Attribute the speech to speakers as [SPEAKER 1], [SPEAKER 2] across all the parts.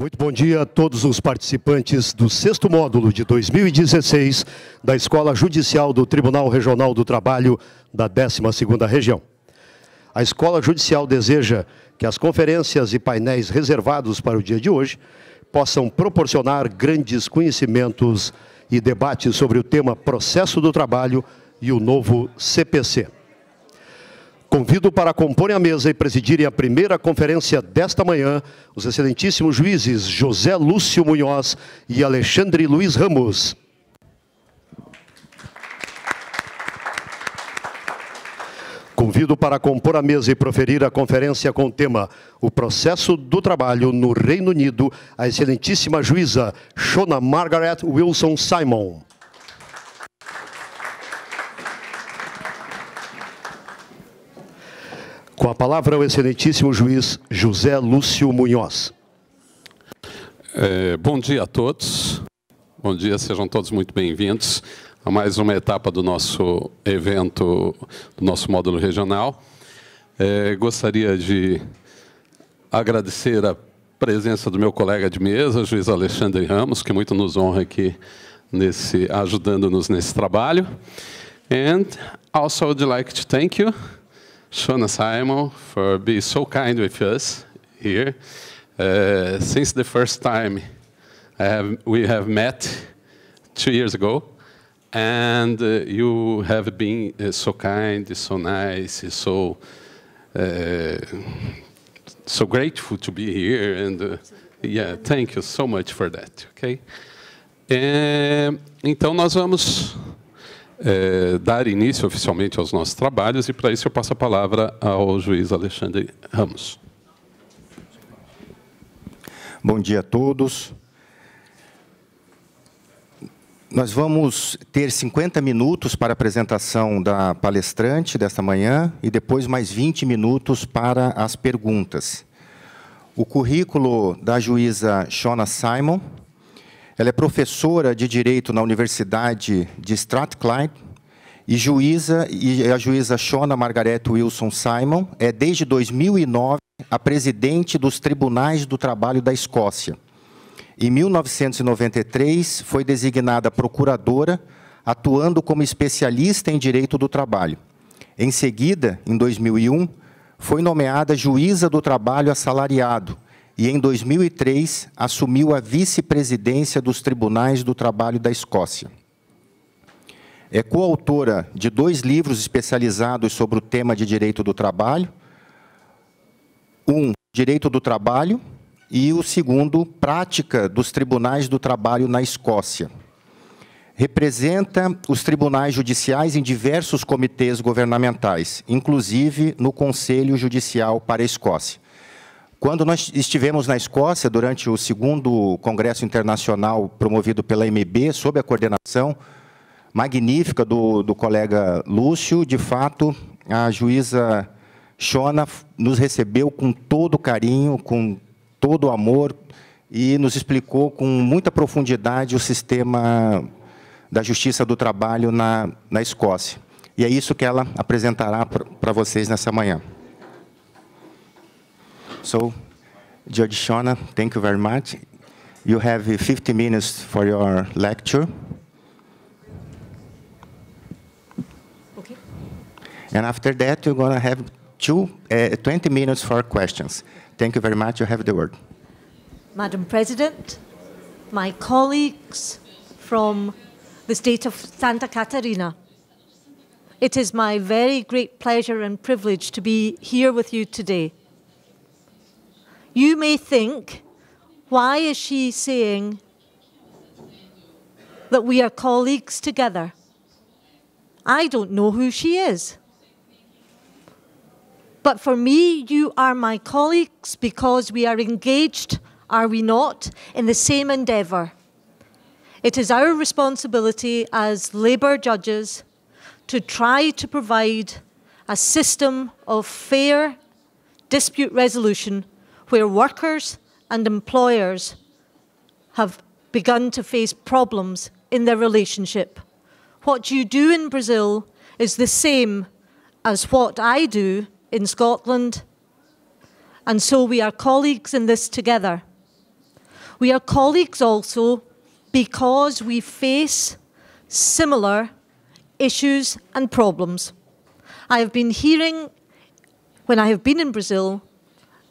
[SPEAKER 1] Muito bom dia a todos os participantes do sexto módulo de 2016 da Escola Judicial do Tribunal Regional do Trabalho da 12ª Região. A Escola Judicial deseja que as conferências e painéis reservados para o dia de hoje possam proporcionar grandes conhecimentos e debates sobre o tema Processo do Trabalho e o novo CPC. Convido para comporem a mesa e presidirem a primeira conferência desta manhã os excelentíssimos juízes José Lúcio Munhoz e Alexandre Luiz Ramos. Convido para compor a mesa e proferir a conferência com o tema O Processo do Trabalho no Reino Unido, a excelentíssima juíza Shona Margaret Wilson Simon. Com a palavra, o excelentíssimo juiz José Lúcio Munhoz.
[SPEAKER 2] É, bom dia a todos. Bom dia, sejam todos muito bem-vindos a mais uma etapa do nosso evento, do nosso módulo regional. É, gostaria de agradecer a presença do meu colega de mesa, juiz Alexandre Ramos, que muito nos honra aqui nesse ajudando-nos nesse trabalho. And also I'd like to thank you Shona Simon, for being so kind with us here. Uh, since the first time have, we have met two years ago, and uh, you have been uh, so kind, so nice, so uh, so grateful to be here, and uh, yeah, thank you so much for that. Okay. Uh, então nós vamos é, dar início oficialmente aos nossos trabalhos e, para isso, eu passo a palavra ao juiz
[SPEAKER 3] Alexandre Ramos. Bom dia a todos. Nós vamos ter 50 minutos para a apresentação da palestrante desta manhã e depois mais 20 minutos para as perguntas. O currículo da juíza Shona Simon ela é professora de direito na Universidade de Strathclyde e juíza e a juíza Shona Margaret Wilson Simon é desde 2009 a presidente dos Tribunais do Trabalho da Escócia. Em 1993 foi designada procuradora, atuando como especialista em direito do trabalho. Em seguida, em 2001, foi nomeada juíza do trabalho assalariado e, em 2003, assumiu a vice-presidência dos Tribunais do Trabalho da Escócia. É coautora de dois livros especializados sobre o tema de direito do trabalho: um, Direito do Trabalho, e o segundo, Prática dos Tribunais do Trabalho na Escócia. Representa os tribunais judiciais em diversos comitês governamentais, inclusive no Conselho Judicial para a Escócia. Quando nós estivemos na Escócia, durante o segundo Congresso Internacional promovido pela MB, sob a coordenação magnífica do, do colega Lúcio, de fato, a juíza Shona nos recebeu com todo carinho, com todo amor e nos explicou com muita profundidade o sistema da justiça do trabalho na, na Escócia. E é isso que ela apresentará para vocês nessa manhã. So, Judge Shona, thank you very much. You have 50 minutes for your lecture. Okay. And after that, you're going to have two, uh, 20 minutes for questions. Thank you very much. You have the word.
[SPEAKER 4] Madam President, my colleagues from the state of Santa Catarina, it is my very great pleasure and privilege to be here with you today. You may think, why is she saying that we are colleagues together? I don't know who she is. But for me, you are my colleagues because we are engaged, are we not, in the same endeavour. It is our responsibility as Labour judges to try to provide a system of fair dispute resolution where workers and employers have begun to face problems in their relationship. What you do in Brazil is the same as what I do in Scotland, and so we are colleagues in this together. We are colleagues also because we face similar issues and problems. I have been hearing, when I have been in Brazil,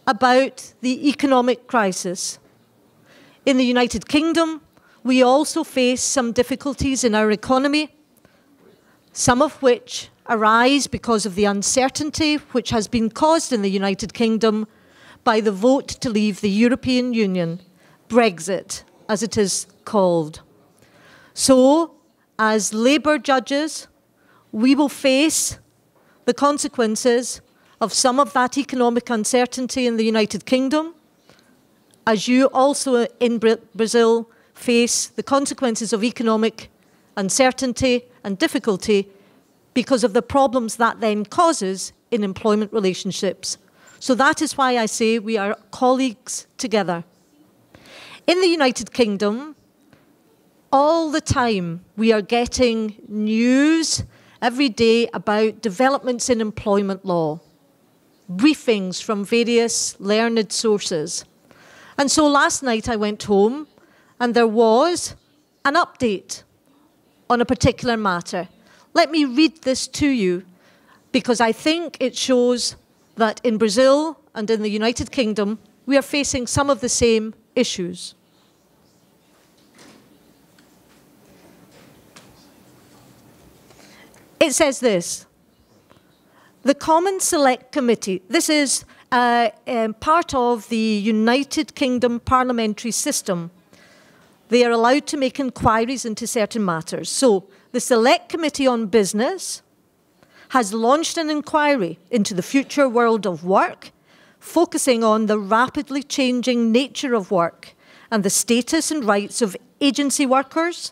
[SPEAKER 4] about the economic crisis. In the United Kingdom, we also face some difficulties in our economy, some of which arise because of the uncertainty which has been caused in the United Kingdom by the vote to leave the European Union, Brexit, as it is called. So, as Labour judges, we will face the consequences of some of that economic uncertainty in the United Kingdom, as you also in Brazil face the consequences of economic uncertainty and difficulty because of the problems that then causes in employment relationships. So that is why I say we are colleagues together. In the United Kingdom, all the time we are getting news every day about developments in employment law briefings from various learned sources. And so last night I went home and there was an update on a particular matter. Let me read this to you because I think it shows that in Brazil and in the United Kingdom, we are facing some of the same issues. It says this the Common Select Committee, this is uh, um, part of the United Kingdom parliamentary system. They are allowed to make inquiries into certain matters. So the Select Committee on Business has launched an inquiry into the future world of work, focusing on the rapidly changing nature of work and the status and rights of agency workers,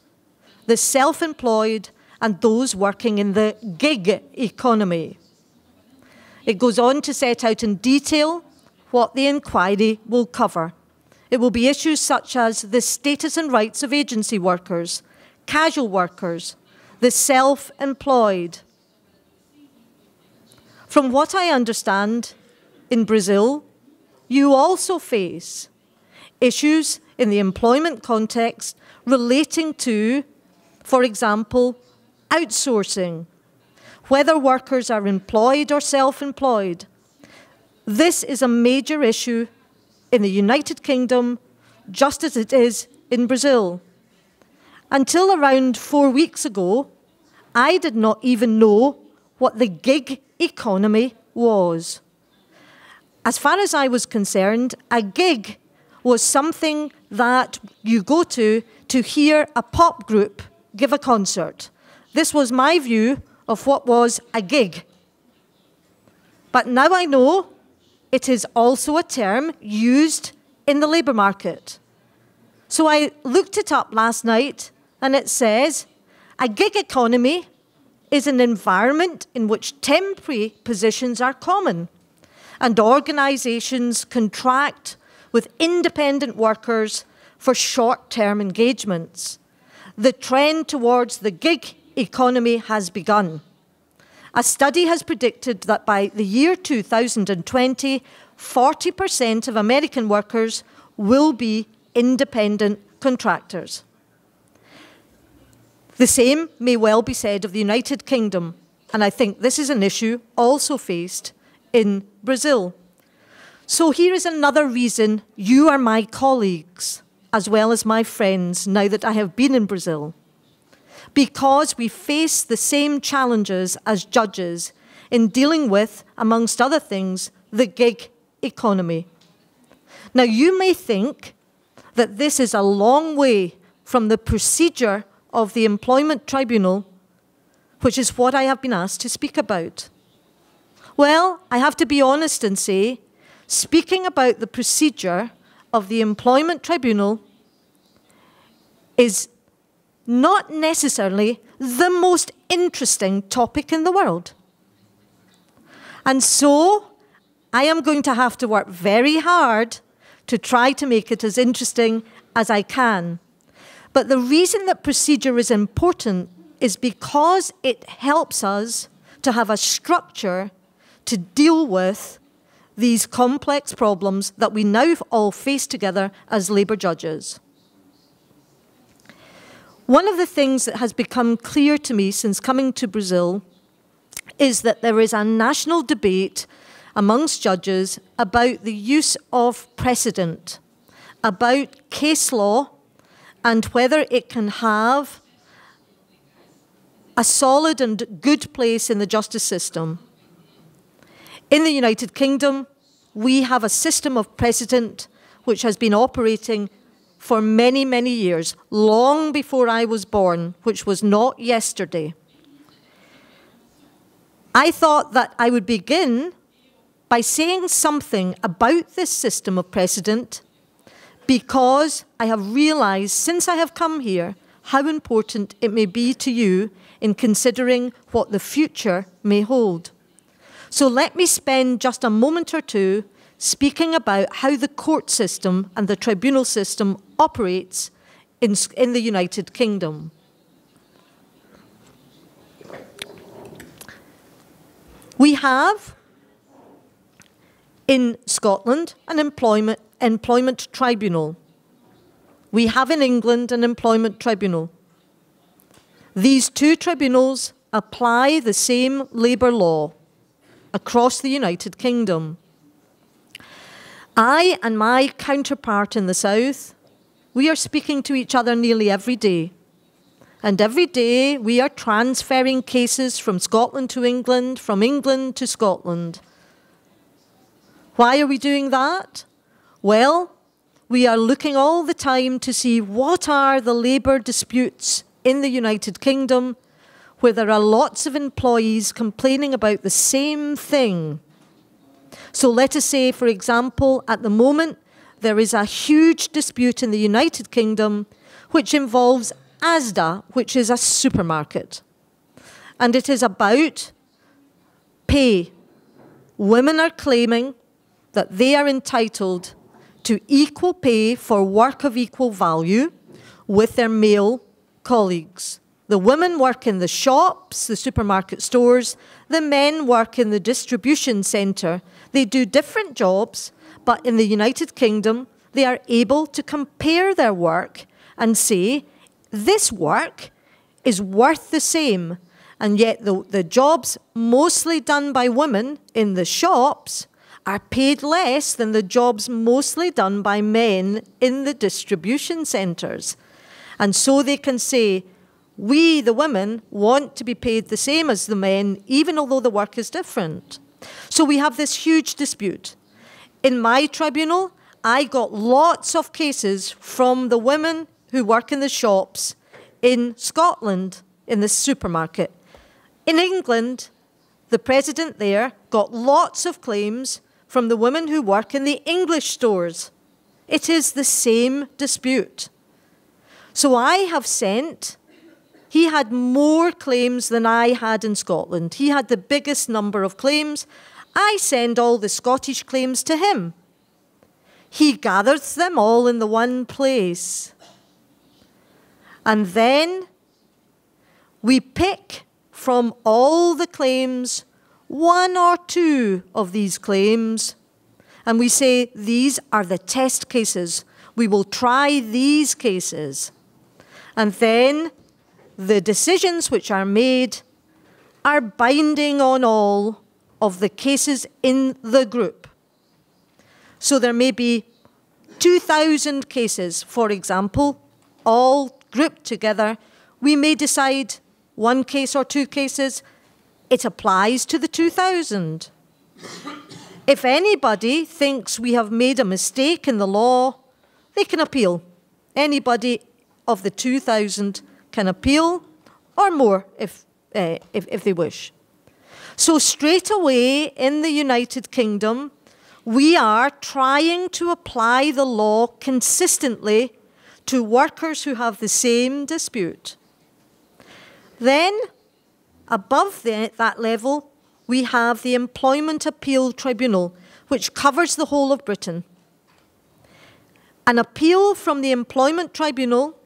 [SPEAKER 4] the self-employed and those working in the gig economy. It goes on to set out in detail what the inquiry will cover. It will be issues such as the status and rights of agency workers, casual workers, the self-employed. From what I understand, in Brazil, you also face issues in the employment context relating to, for example, outsourcing, whether workers are employed or self-employed. This is a major issue in the United Kingdom, just as it is in Brazil. Until around four weeks ago, I did not even know what the gig economy was. As far as I was concerned, a gig was something that you go to to hear a pop group give a concert. This was my view of what was a gig. But now I know it is also a term used in the labour market. So I looked it up last night and it says a gig economy is an environment in which temporary positions are common and organisations contract with independent workers for short term engagements. The trend towards the gig economy has begun. A study has predicted that by the year 2020, 40% of American workers will be independent contractors. The same may well be said of the United Kingdom, and I think this is an issue also faced in Brazil. So here is another reason you are my colleagues, as well as my friends, now that I have been in Brazil because we face the same challenges as judges in dealing with, amongst other things, the gig economy. Now, you may think that this is a long way from the procedure of the Employment Tribunal, which is what I have been asked to speak about. Well, I have to be honest and say, speaking about the procedure of the Employment Tribunal is not necessarily the most interesting topic in the world. And so I am going to have to work very hard to try to make it as interesting as I can. But the reason that procedure is important is because it helps us to have a structure to deal with these complex problems that we now all face together as labour judges. One of the things that has become clear to me since coming to Brazil is that there is a national debate amongst judges about the use of precedent, about case law, and whether it can have a solid and good place in the justice system. In the United Kingdom, we have a system of precedent which has been operating for many, many years, long before I was born, which was not yesterday. I thought that I would begin by saying something about this system of precedent because I have realised since I have come here how important it may be to you in considering what the future may hold. So let me spend just a moment or two speaking about how the court system and the tribunal system operates in, in the United Kingdom. We have in Scotland an employment, employment tribunal. We have in England an employment tribunal. These two tribunals apply the same labour law across the United Kingdom. I and my counterpart in the South, we are speaking to each other nearly every day. And every day we are transferring cases from Scotland to England, from England to Scotland. Why are we doing that? Well, we are looking all the time to see what are the labour disputes in the United Kingdom where there are lots of employees complaining about the same thing so let us say, for example, at the moment, there is a huge dispute in the United Kingdom which involves ASDA, which is a supermarket. And it is about pay. Women are claiming that they are entitled to equal pay for work of equal value with their male colleagues. The women work in the shops, the supermarket stores, the men work in the distribution centre, they do different jobs, but in the United Kingdom, they are able to compare their work and say, this work is worth the same. And yet, the, the jobs mostly done by women in the shops are paid less than the jobs mostly done by men in the distribution centres. And so they can say, we, the women, want to be paid the same as the men, even although the work is different. So we have this huge dispute. In my tribunal, I got lots of cases from the women who work in the shops in Scotland in the supermarket. In England, the president there got lots of claims from the women who work in the English stores. It is the same dispute. So I have sent he had more claims than I had in Scotland. He had the biggest number of claims. I send all the Scottish claims to him. He gathers them all in the one place. And then we pick from all the claims one or two of these claims and we say these are the test cases. We will try these cases. And then the decisions which are made are binding on all of the cases in the group. So there may be 2,000 cases, for example, all grouped together. We may decide one case or two cases, it applies to the 2,000. if anybody thinks we have made a mistake in the law, they can appeal. Anybody of the 2,000 can appeal or more if, uh, if, if they wish. So, straight away in the United Kingdom, we are trying to apply the law consistently to workers who have the same dispute. Then, above the, that level, we have the Employment Appeal Tribunal, which covers the whole of Britain. An appeal from the Employment Tribunal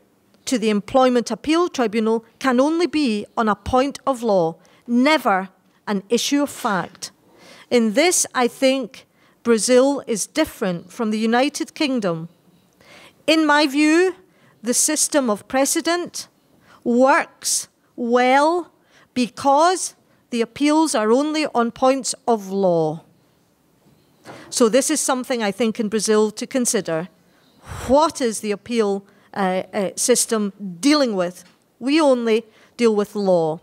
[SPEAKER 4] to the Employment Appeal Tribunal can only be on a point of law, never an issue of fact. In this, I think Brazil is different from the United Kingdom. In my view, the system of precedent works well because the appeals are only on points of law. So, this is something I think in Brazil to consider. What is the appeal uh, uh, system dealing with. We only deal with law.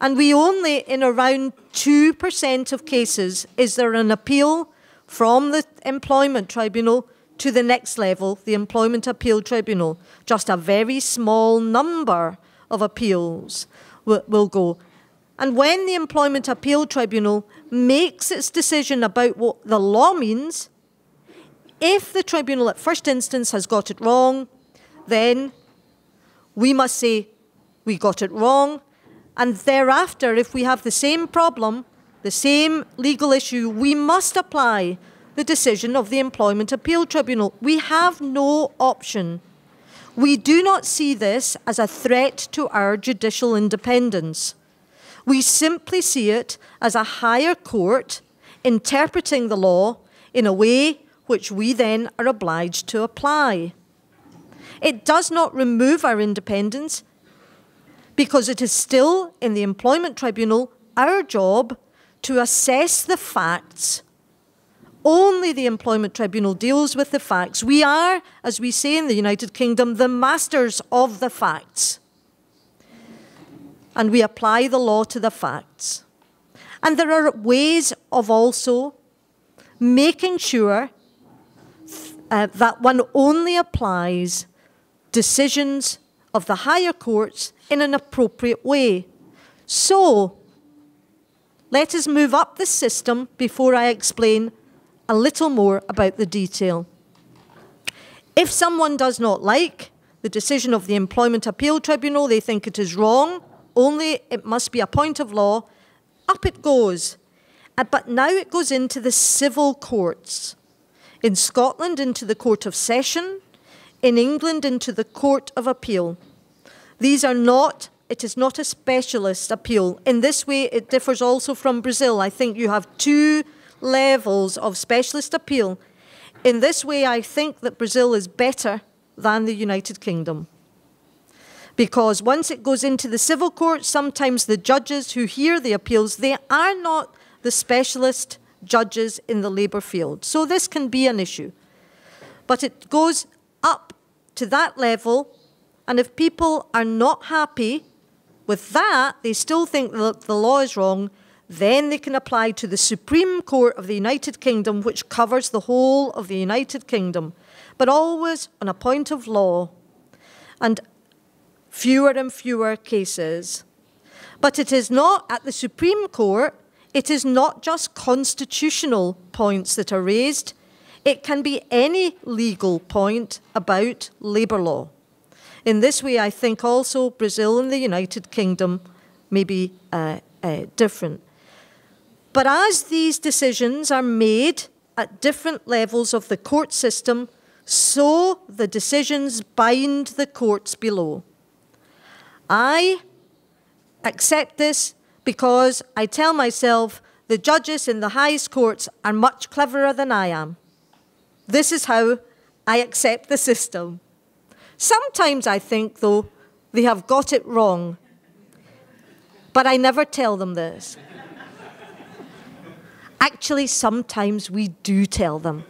[SPEAKER 4] And we only, in around 2% of cases, is there an appeal from the employment tribunal to the next level, the Employment Appeal Tribunal. Just a very small number of appeals will go. And when the Employment Appeal Tribunal makes its decision about what the law means, if the tribunal at first instance has got it wrong, then, we must say we got it wrong. And thereafter, if we have the same problem, the same legal issue, we must apply the decision of the Employment Appeal Tribunal. We have no option. We do not see this as a threat to our judicial independence. We simply see it as a higher court interpreting the law in a way which we then are obliged to apply. It does not remove our independence because it is still, in the Employment Tribunal, our job to assess the facts. Only the Employment Tribunal deals with the facts. We are, as we say in the United Kingdom, the masters of the facts. And we apply the law to the facts. And there are ways of also making sure uh, that one only applies decisions of the higher courts in an appropriate way. So, let us move up the system before I explain a little more about the detail. If someone does not like the decision of the Employment Appeal Tribunal, they think it is wrong, only it must be a point of law, up it goes. Uh, but now it goes into the civil courts. In Scotland, into the Court of Session, in England into the Court of Appeal. These are not, it is not a specialist appeal. In this way, it differs also from Brazil. I think you have two levels of specialist appeal. In this way, I think that Brazil is better than the United Kingdom. Because once it goes into the civil court, sometimes the judges who hear the appeals, they are not the specialist judges in the labour field. So this can be an issue. But it goes up to that level. And if people are not happy with that, they still think that the law is wrong, then they can apply to the Supreme Court of the United Kingdom, which covers the whole of the United Kingdom, but always on a point of law. And fewer and fewer cases. But it is not at the Supreme Court, it is not just constitutional points that are raised, it can be any legal point about labour law. In this way, I think also Brazil and the United Kingdom may be uh, uh, different. But as these decisions are made at different levels of the court system, so the decisions bind the courts below. I accept this because I tell myself the judges in the highest courts are much cleverer than I am. This is how I accept the system. Sometimes I think, though, they have got it wrong. But I never tell them this. Actually, sometimes we do tell them.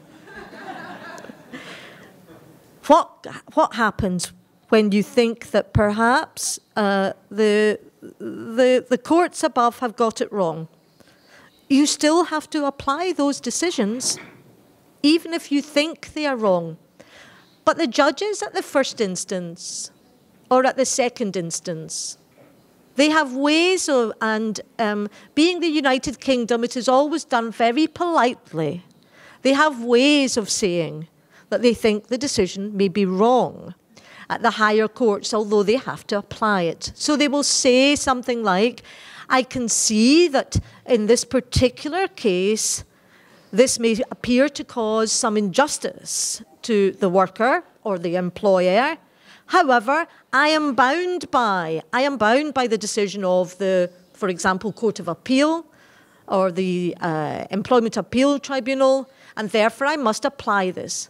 [SPEAKER 4] what, what happens when you think that perhaps uh, the, the, the courts above have got it wrong? You still have to apply those decisions even if you think they are wrong. But the judges at the first instance or at the second instance, they have ways of, and um, being the United Kingdom, it is always done very politely. They have ways of saying that they think the decision may be wrong at the higher courts, although they have to apply it. So they will say something like, I can see that in this particular case, this may appear to cause some injustice to the worker or the employer. However, I am bound by, I am bound by the decision of the, for example, Court of Appeal or the uh, Employment Appeal Tribunal, and therefore I must apply this.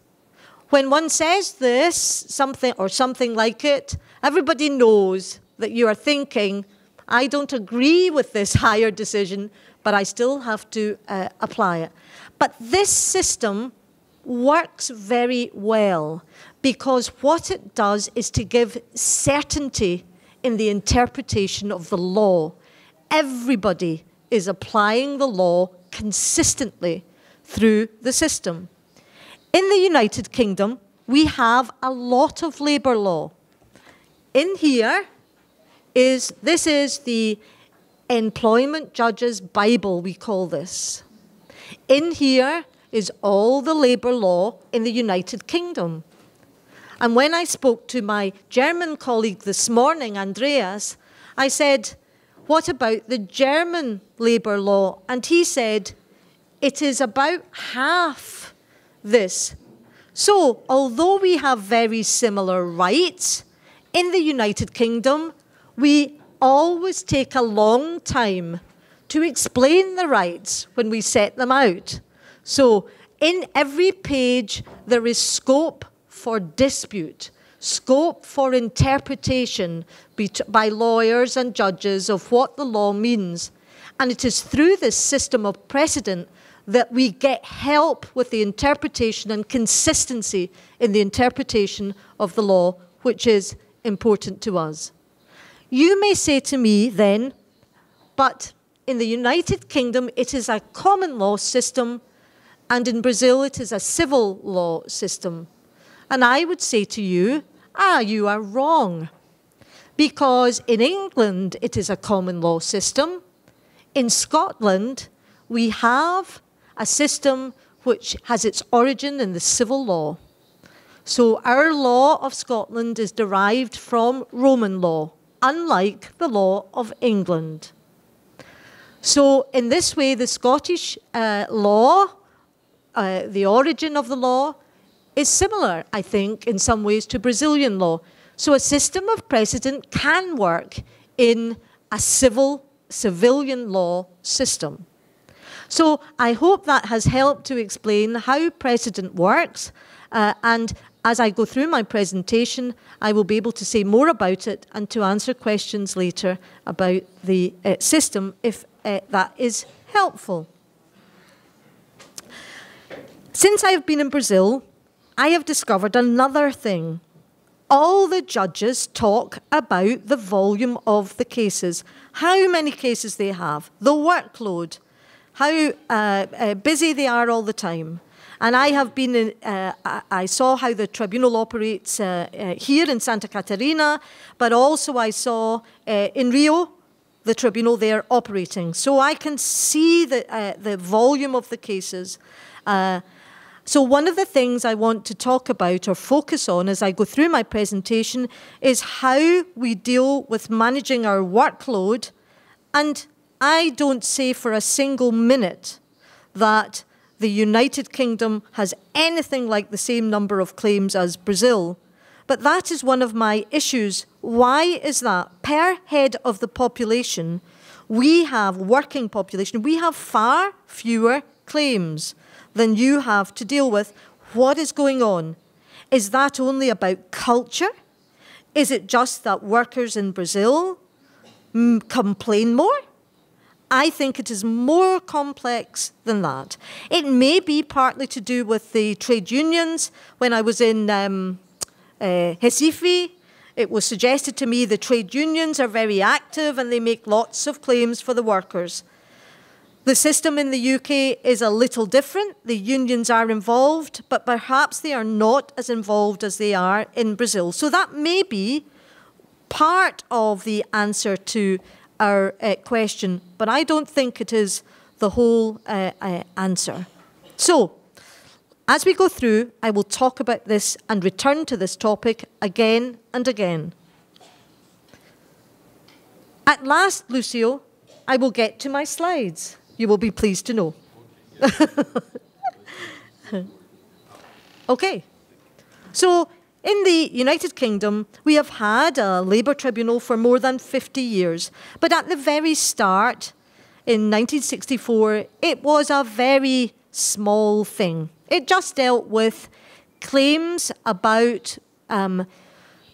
[SPEAKER 4] When one says this, something or something like it, everybody knows that you are thinking I don't agree with this higher decision, but I still have to uh, apply it. But this system works very well because what it does is to give certainty in the interpretation of the law. Everybody is applying the law consistently through the system. In the United Kingdom, we have a lot of labour law. In here, is this is the employment judge's Bible, we call this. In here is all the labour law in the United Kingdom. And when I spoke to my German colleague this morning, Andreas, I said, What about the German labour law? And he said, It is about half this. So, although we have very similar rights in the United Kingdom, we always take a long time to explain the rights when we set them out. So in every page, there is scope for dispute, scope for interpretation by lawyers and judges of what the law means. And it is through this system of precedent that we get help with the interpretation and consistency in the interpretation of the law, which is important to us. You may say to me then, but in the United Kingdom it is a common law system and in Brazil it is a civil law system. And I would say to you, ah, you are wrong. Because in England it is a common law system. In Scotland we have a system which has its origin in the civil law. So our law of Scotland is derived from Roman law unlike the law of England. So, in this way, the Scottish uh, law, uh, the origin of the law, is similar, I think, in some ways to Brazilian law. So, a system of precedent can work in a civil, civilian law system. So, I hope that has helped to explain how precedent works uh, and as I go through my presentation, I will be able to say more about it and to answer questions later about the uh, system if uh, that is helpful. Since I have been in Brazil, I have discovered another thing. All the judges talk about the volume of the cases, how many cases they have, the workload, how uh, uh busy they are all the time. And I have been in, uh, I saw how the tribunal operates uh, uh, here in Santa Catarina, but also I saw uh, in Rio the tribunal there operating. So I can see the, uh, the volume of the cases. So one of the things I want to talk about or focus on as I go through my presentation is how we deal with managing our workload. And I don't say for a single minute that the United Kingdom has anything like the same number of claims as Brazil. But that is one of my issues. Why is that? Per head of the population, we have working population, we have far fewer claims than you have to deal with. What is going on? Is that only about culture? Is it just that workers in Brazil mm, complain more? I think it is more complex than that. It may be partly to do with the trade unions. When I was in um, uh, it was suggested to me the trade unions are very active and they make lots of claims for the workers. The system in the UK is a little different. The unions are involved, but perhaps they are not as involved as they are in Brazil. So that may be part of the answer to our uh, question, but I don't think it is the whole uh, uh, answer. So, as we go through, I will talk about this and return to this topic again and again. At last, Lucio, I will get to my slides, you will be pleased to know. okay, so in the United Kingdom, we have had a Labour tribunal for more than 50 years, but at the very start, in 1964, it was a very small thing. It just dealt with claims about um,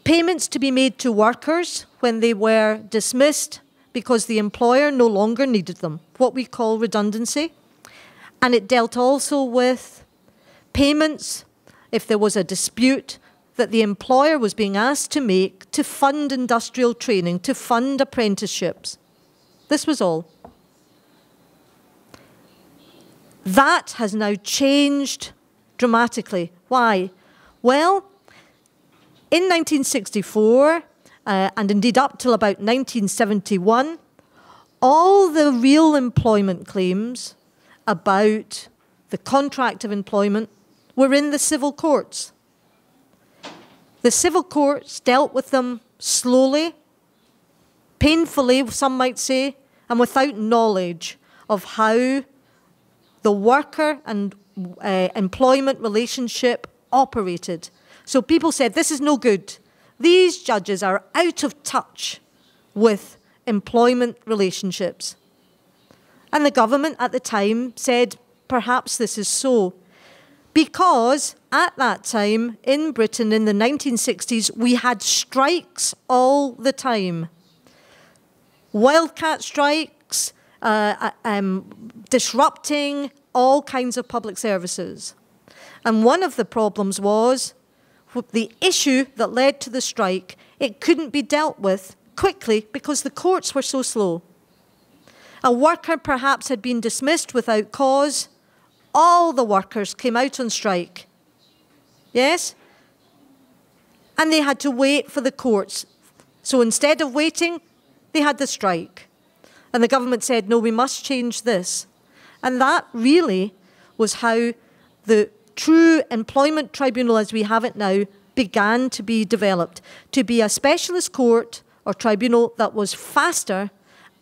[SPEAKER 4] payments to be made to workers when they were dismissed because the employer no longer needed them, what we call redundancy. And it dealt also with payments if there was a dispute that the employer was being asked to make to fund industrial training, to fund apprenticeships. This was all. That has now changed dramatically. Why? Well, in 1964, uh, and indeed up till about 1971, all the real employment claims about the contract of employment were in the civil courts. The civil courts dealt with them slowly, painfully, some might say, and without knowledge of how the worker and uh, employment relationship operated. So people said, this is no good. These judges are out of touch with employment relationships. And the government at the time said, perhaps this is so, because at that time in Britain in the 1960s, we had strikes all the time. Wildcat strikes, uh, uh, um, disrupting all kinds of public services. And one of the problems was the issue that led to the strike, it couldn't be dealt with quickly because the courts were so slow. A worker perhaps had been dismissed without cause. All the workers came out on strike. Yes? And they had to wait for the courts. So instead of waiting, they had the strike. And the government said, no, we must change this. And that really was how the true employment tribunal as we have it now began to be developed to be a specialist court or tribunal that was faster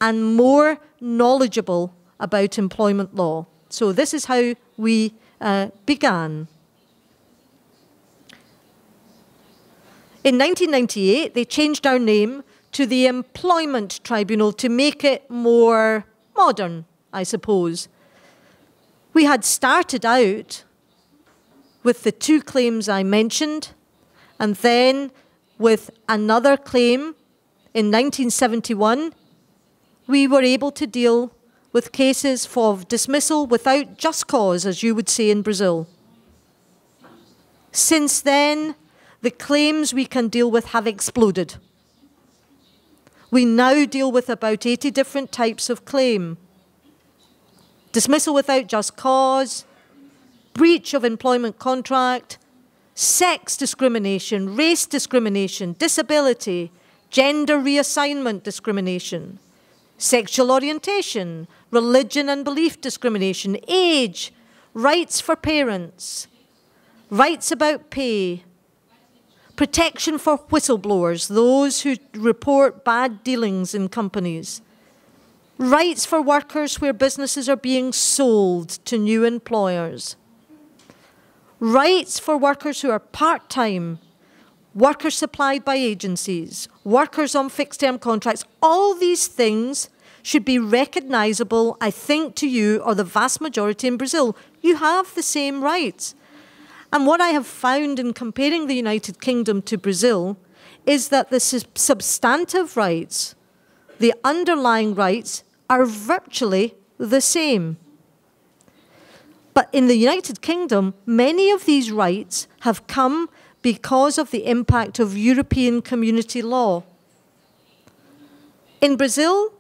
[SPEAKER 4] and more knowledgeable about employment law. So, this is how we uh, began. In 1998, they changed our name to the Employment Tribunal to make it more modern, I suppose. We had started out with the two claims I mentioned, and then with another claim in 1971, we were able to deal with cases of dismissal without just cause, as you would say in Brazil. Since then, the claims we can deal with have exploded. We now deal with about 80 different types of claim. Dismissal without just cause, breach of employment contract, sex discrimination, race discrimination, disability, gender reassignment discrimination, sexual orientation, religion and belief discrimination, age, rights for parents, rights about pay, protection for whistleblowers, those who report bad dealings in companies, rights for workers where businesses are being sold to new employers, rights for workers who are part time, workers supplied by agencies, workers on fixed term contracts, all these things should be recognisable, I think, to you or the vast majority in Brazil. You have the same rights. And what I have found in comparing the United Kingdom to Brazil is that the substantive rights, the underlying rights, are virtually the same. But in the United Kingdom, many of these rights have come because of the impact of European community law. In Brazil,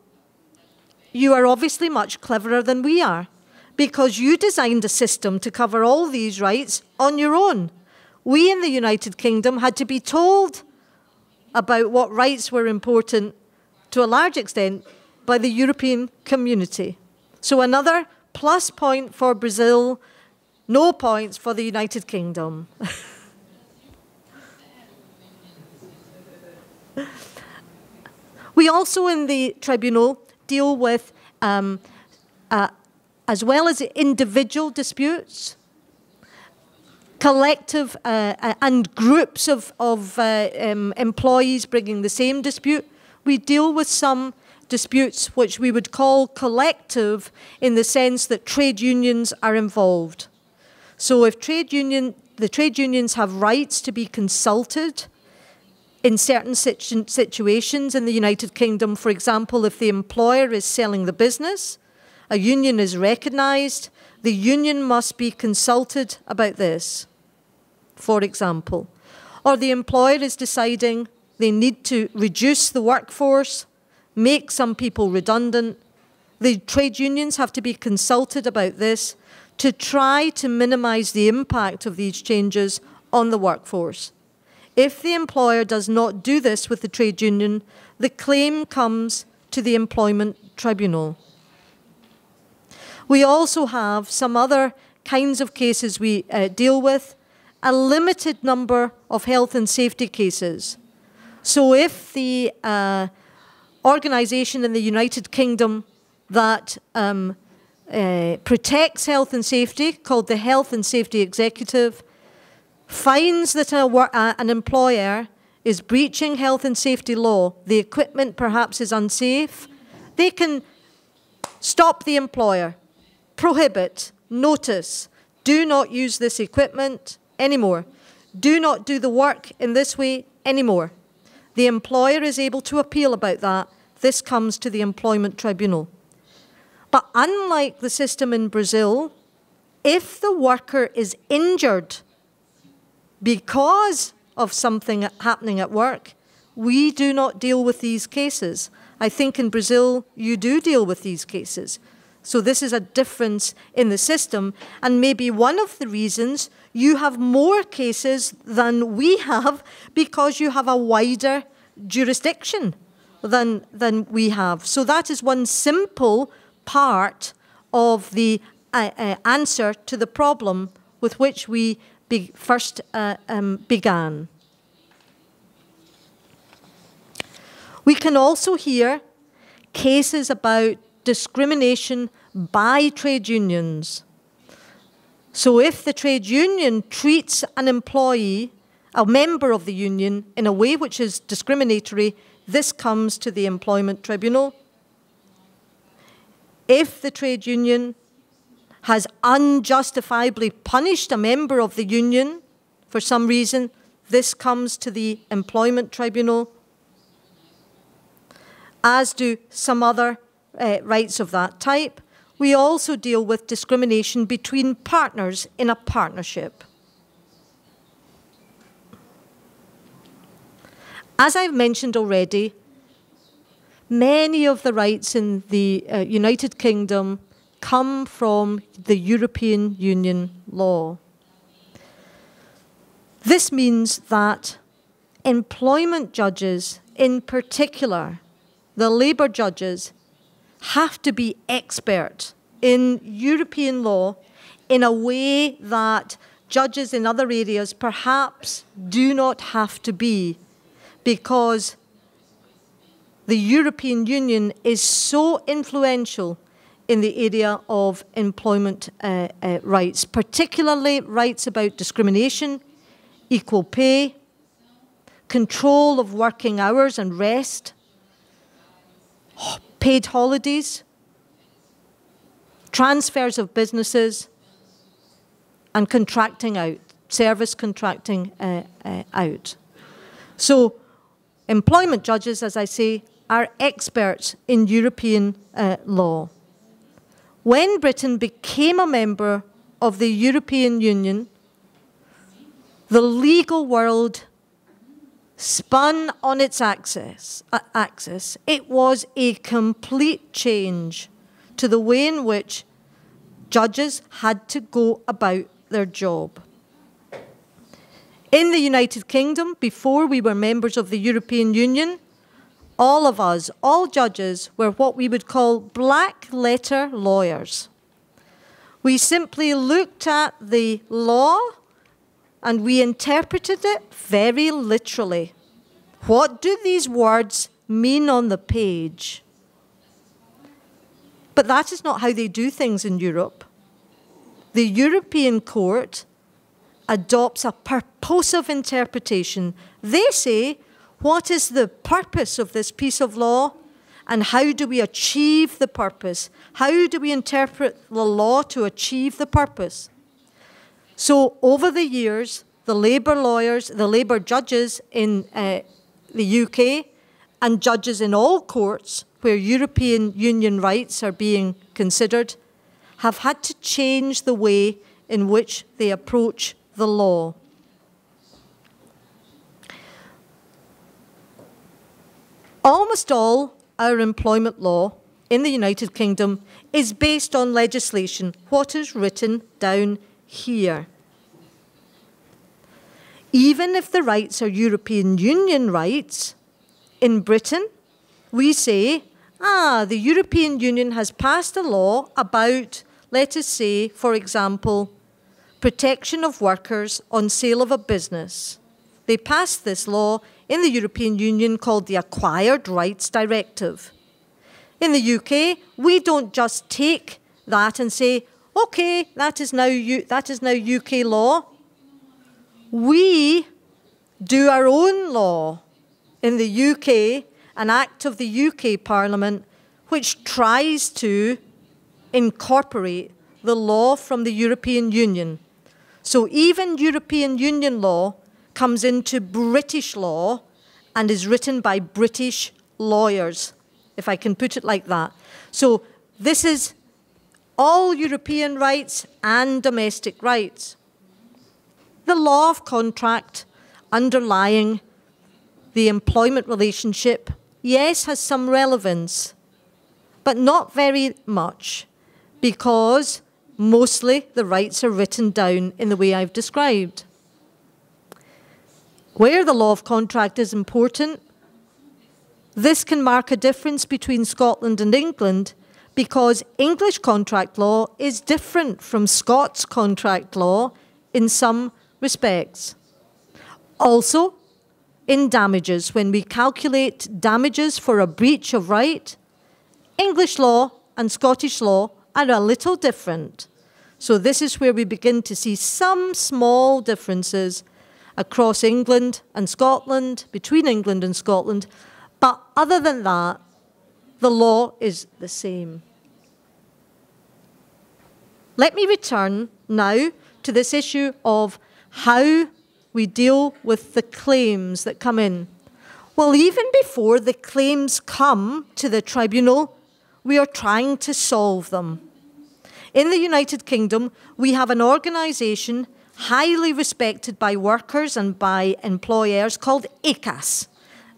[SPEAKER 4] you are obviously much cleverer than we are because you designed a system to cover all these rights on your own. We in the United Kingdom had to be told about what rights were important to a large extent by the European community. So, another plus point for Brazil, no points for the United Kingdom. we also in the tribunal deal with um, uh, as well as individual disputes, collective uh, uh, and groups of, of uh, um, employees bringing the same dispute, we deal with some disputes which we would call collective in the sense that trade unions are involved. So if trade union, the trade unions have rights to be consulted in certain situ situations in the United Kingdom, for example, if the employer is selling the business, a union is recognised. The union must be consulted about this, for example. Or the employer is deciding they need to reduce the workforce, make some people redundant. The trade unions have to be consulted about this to try to minimise the impact of these changes on the workforce. If the employer does not do this with the trade union, the claim comes to the employment tribunal. We also have some other kinds of cases we uh, deal with, a limited number of health and safety cases. So if the uh, organisation in the United Kingdom that um, uh, protects health and safety, called the Health and Safety Executive, finds that a, uh, an employer is breaching health and safety law, the equipment perhaps is unsafe, they can stop the employer prohibit, notice, do not use this equipment anymore. Do not do the work in this way anymore. The employer is able to appeal about that. This comes to the Employment Tribunal. But unlike the system in Brazil, if the worker is injured because of something happening at work, we do not deal with these cases. I think in Brazil, you do deal with these cases. So this is a difference in the system and maybe one of the reasons you have more cases than we have because you have a wider jurisdiction than, than we have. So that is one simple part of the uh, uh, answer to the problem with which we be first uh, um, began. We can also hear cases about discrimination by trade unions. So if the trade union treats an employee, a member of the union, in a way which is discriminatory, this comes to the employment tribunal. If the trade union has unjustifiably punished a member of the union for some reason, this comes to the employment tribunal, as do some other uh, rights of that type, we also deal with discrimination between partners in a partnership. As I've mentioned already, many of the rights in the uh, United Kingdom come from the European Union law. This means that employment judges, in particular, the labour judges, have to be expert in European law in a way that judges in other areas perhaps do not have to be because the European Union is so influential in the area of employment uh, uh, rights, particularly rights about discrimination, equal pay, control of working hours and rest, paid holidays, transfers of businesses, and contracting out, service contracting uh, uh, out. So, employment judges, as I say, are experts in European uh, law. When Britain became a member of the European Union, the legal world spun on its axis, uh, axis, it was a complete change to the way in which judges had to go about their job. In the United Kingdom, before we were members of the European Union, all of us, all judges, were what we would call black letter lawyers. We simply looked at the law and we interpreted it very literally. What do these words mean on the page? But that is not how they do things in Europe. The European court adopts a purposive interpretation. They say, what is the purpose of this piece of law? And how do we achieve the purpose? How do we interpret the law to achieve the purpose? So over the years, the labour lawyers, the labour judges in uh, the UK, and judges in all courts where European Union rights are being considered, have had to change the way in which they approach the law. Almost all our employment law in the United Kingdom is based on legislation, what is written down here. Even if the rights are European Union rights, in Britain, we say, ah, the European Union has passed a law about, let us say, for example, protection of workers on sale of a business. They passed this law in the European Union called the Acquired Rights Directive. In the UK, we don't just take that and say, Okay, that is now, U that is now UK law. We do our own law in the UK, an act of the UK Parliament, which tries to incorporate the law from the European Union. So even European Union law comes into British law and is written by British lawyers, if I can put it like that. So this is all European rights and domestic rights. The law of contract underlying the employment relationship, yes, has some relevance, but not very much because mostly the rights are written down in the way I've described. Where the law of contract is important, this can mark a difference between Scotland and England because English contract law is different from Scots contract law in some respects. Also, in damages, when we calculate damages for a breach of right, English law and Scottish law are a little different. So this is where we begin to see some small differences across England and Scotland, between England and Scotland. But other than that, the law is the same. Let me return now to this issue of how we deal with the claims that come in. Well, even before the claims come to the tribunal, we are trying to solve them. In the United Kingdom, we have an organisation highly respected by workers and by employers called ACAS,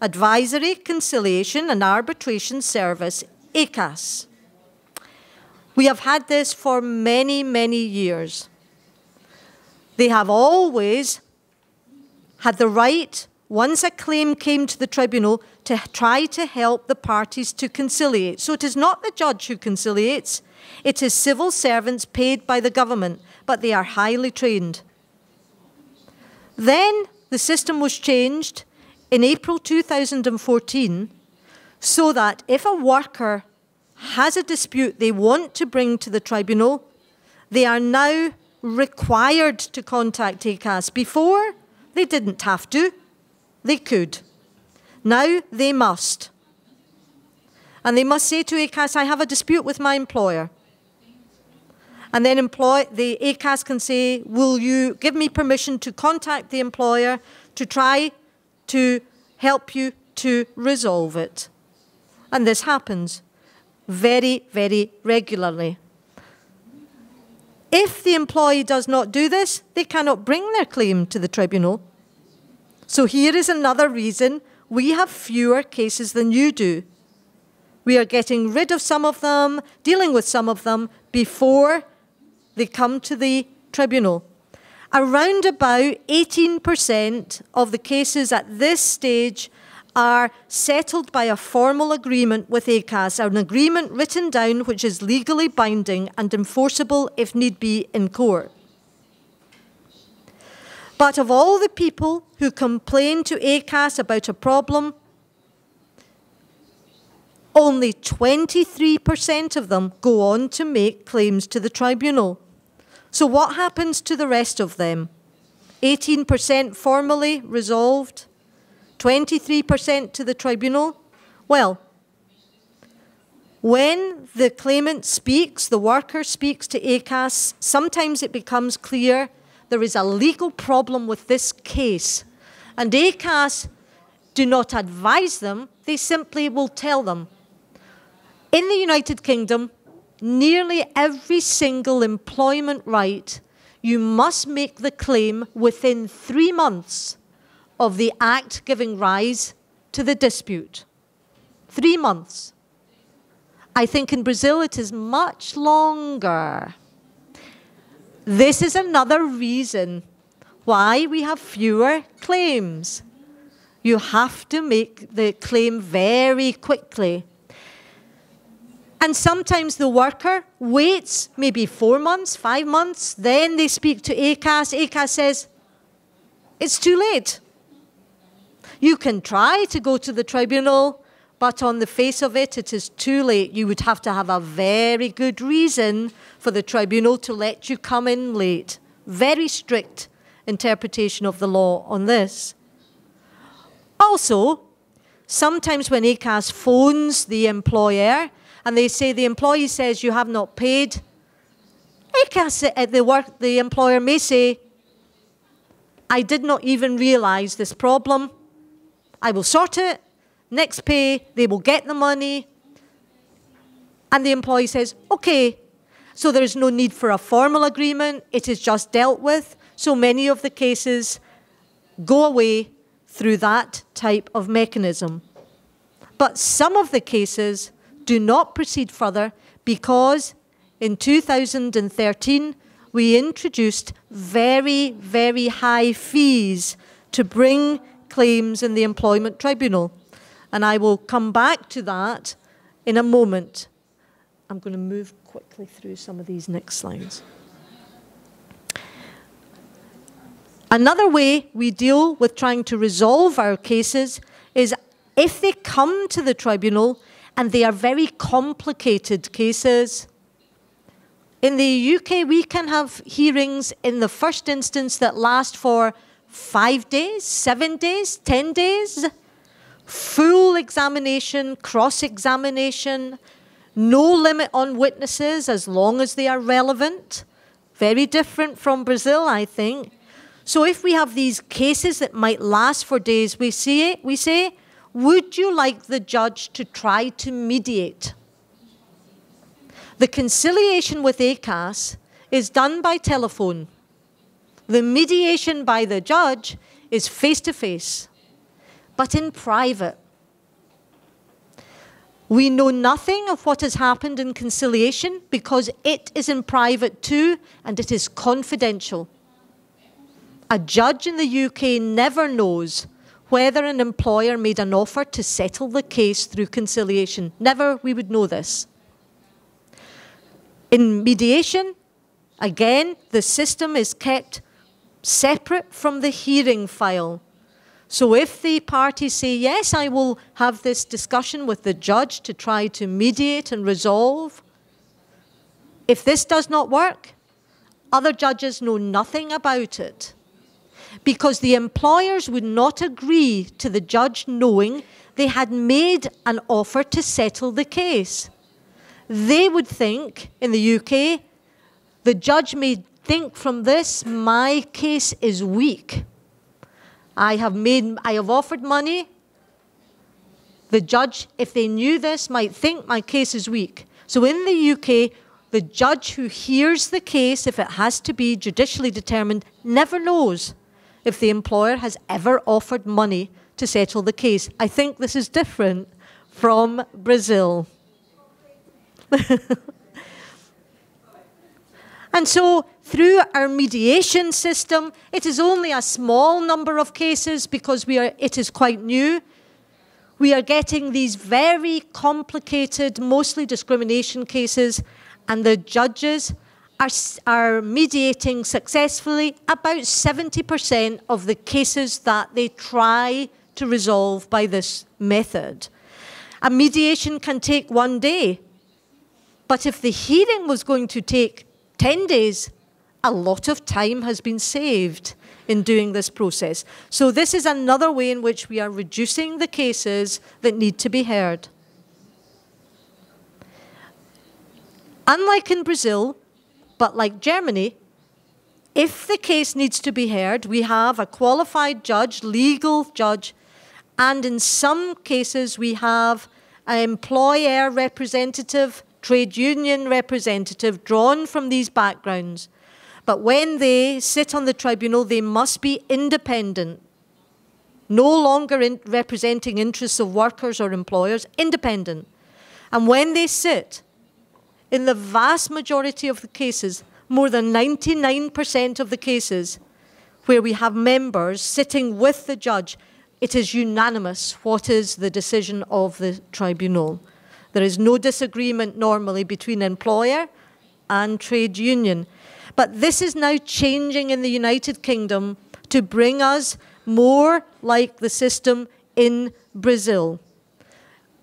[SPEAKER 4] Advisory Conciliation and Arbitration Service, (ACAS). We have had this for many, many years. They have always had the right, once a claim came to the tribunal, to try to help the parties to conciliate. So it is not the judge who conciliates, it is civil servants paid by the government, but they are highly trained. Then the system was changed in April 2014 so that if a worker has a dispute they want to bring to the tribunal, they are now required to contact ACAS. Before, they didn't have to, they could. Now they must. And they must say to ACAS, I have a dispute with my employer. And then employ, the ACAS can say, Will you give me permission to contact the employer to try to help you to resolve it. And this happens very, very regularly. If the employee does not do this, they cannot bring their claim to the tribunal. So here is another reason we have fewer cases than you do. We are getting rid of some of them, dealing with some of them before they come to the tribunal around about 18% of the cases at this stage are settled by a formal agreement with ACAS, an agreement written down which is legally binding and enforceable if need be in court. But of all the people who complain to ACAS about a problem, only 23% of them go on to make claims to the tribunal. So, what happens to the rest of them? 18% formally resolved, 23% to the tribunal. Well, when the claimant speaks, the worker speaks to ACAS, sometimes it becomes clear there is a legal problem with this case. And ACAS do not advise them, they simply will tell them. In the United Kingdom, nearly every single employment right, you must make the claim within three months of the act giving rise to the dispute. Three months. I think in Brazil it is much longer. This is another reason why we have fewer claims. You have to make the claim very quickly and sometimes the worker waits maybe four months, five months, then they speak to ACAS. ACAS says, it's too late. You can try to go to the tribunal, but on the face of it, it is too late. You would have to have a very good reason for the tribunal to let you come in late. Very strict interpretation of the law on this. Also, sometimes when ACAS phones the employer, and they say the employee says you have not paid, say, uh, the, work, the employer may say, I did not even realise this problem. I will sort it. Next pay, they will get the money. And the employee says, okay. So there is no need for a formal agreement. It is just dealt with. So many of the cases go away through that type of mechanism. But some of the cases do not proceed further because in 2013 we introduced very, very high fees to bring claims in the Employment Tribunal. And I will come back to that in a moment. I'm going to move quickly through some of these next slides. Another way we deal with trying to resolve our cases is if they come to the tribunal, and they are very complicated cases. In the UK, we can have hearings in the first instance that last for five days, seven days, 10 days, full examination, cross examination, no limit on witnesses as long as they are relevant. Very different from Brazil, I think. So if we have these cases that might last for days, we see it, we say would you like the judge to try to mediate? The conciliation with ACAS is done by telephone. The mediation by the judge is face to face, but in private. We know nothing of what has happened in conciliation because it is in private too and it is confidential. A judge in the UK never knows whether an employer made an offer to settle the case through conciliation. Never we would know this. In mediation, again, the system is kept separate from the hearing file. So if the parties say, yes, I will have this discussion with the judge to try to mediate and resolve, if this does not work, other judges know nothing about it because the employers would not agree to the judge knowing they had made an offer to settle the case. They would think, in the UK, the judge may think from this, my case is weak. I have, made, I have offered money. The judge, if they knew this, might think my case is weak. So in the UK, the judge who hears the case, if it has to be judicially determined, never knows if the employer has ever offered money to settle the case. I think this is different from Brazil. and so through our mediation system, it is only a small number of cases because are, it is quite new. We are getting these very complicated, mostly discrimination cases, and the judges are, are mediating successfully about 70% of the cases that they try to resolve by this method. A mediation can take one day, but if the hearing was going to take 10 days, a lot of time has been saved in doing this process. So this is another way in which we are reducing the cases that need to be heard. Unlike in Brazil, but like Germany, if the case needs to be heard, we have a qualified judge, legal judge, and in some cases we have an employer representative, trade union representative drawn from these backgrounds. But when they sit on the tribunal, they must be independent, no longer in representing interests of workers or employers, independent. And when they sit, in the vast majority of the cases, more than 99% of the cases where we have members sitting with the judge, it is unanimous what is the decision of the tribunal. There is no disagreement normally between employer and trade union. But this is now changing in the United Kingdom to bring us more like the system in Brazil.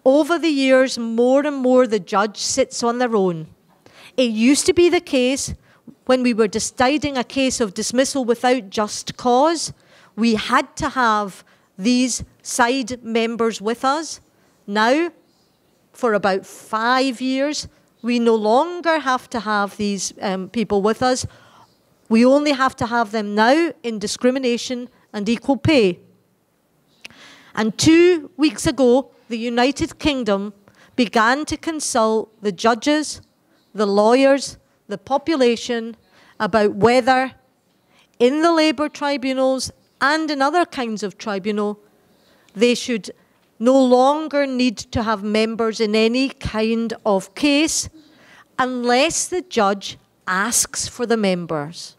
[SPEAKER 4] Over the years, more and more the judge sits on their own. It used to be the case when we were deciding a case of dismissal without just cause, we had to have these side members with us. Now, for about five years, we no longer have to have these um, people with us. We only have to have them now in discrimination and equal pay. And two weeks ago, the United Kingdom began to consult the judges, the lawyers, the population about whether, in the labour tribunals and in other kinds of tribunal, they should no longer need to have members in any kind of case unless the judge asks for the members.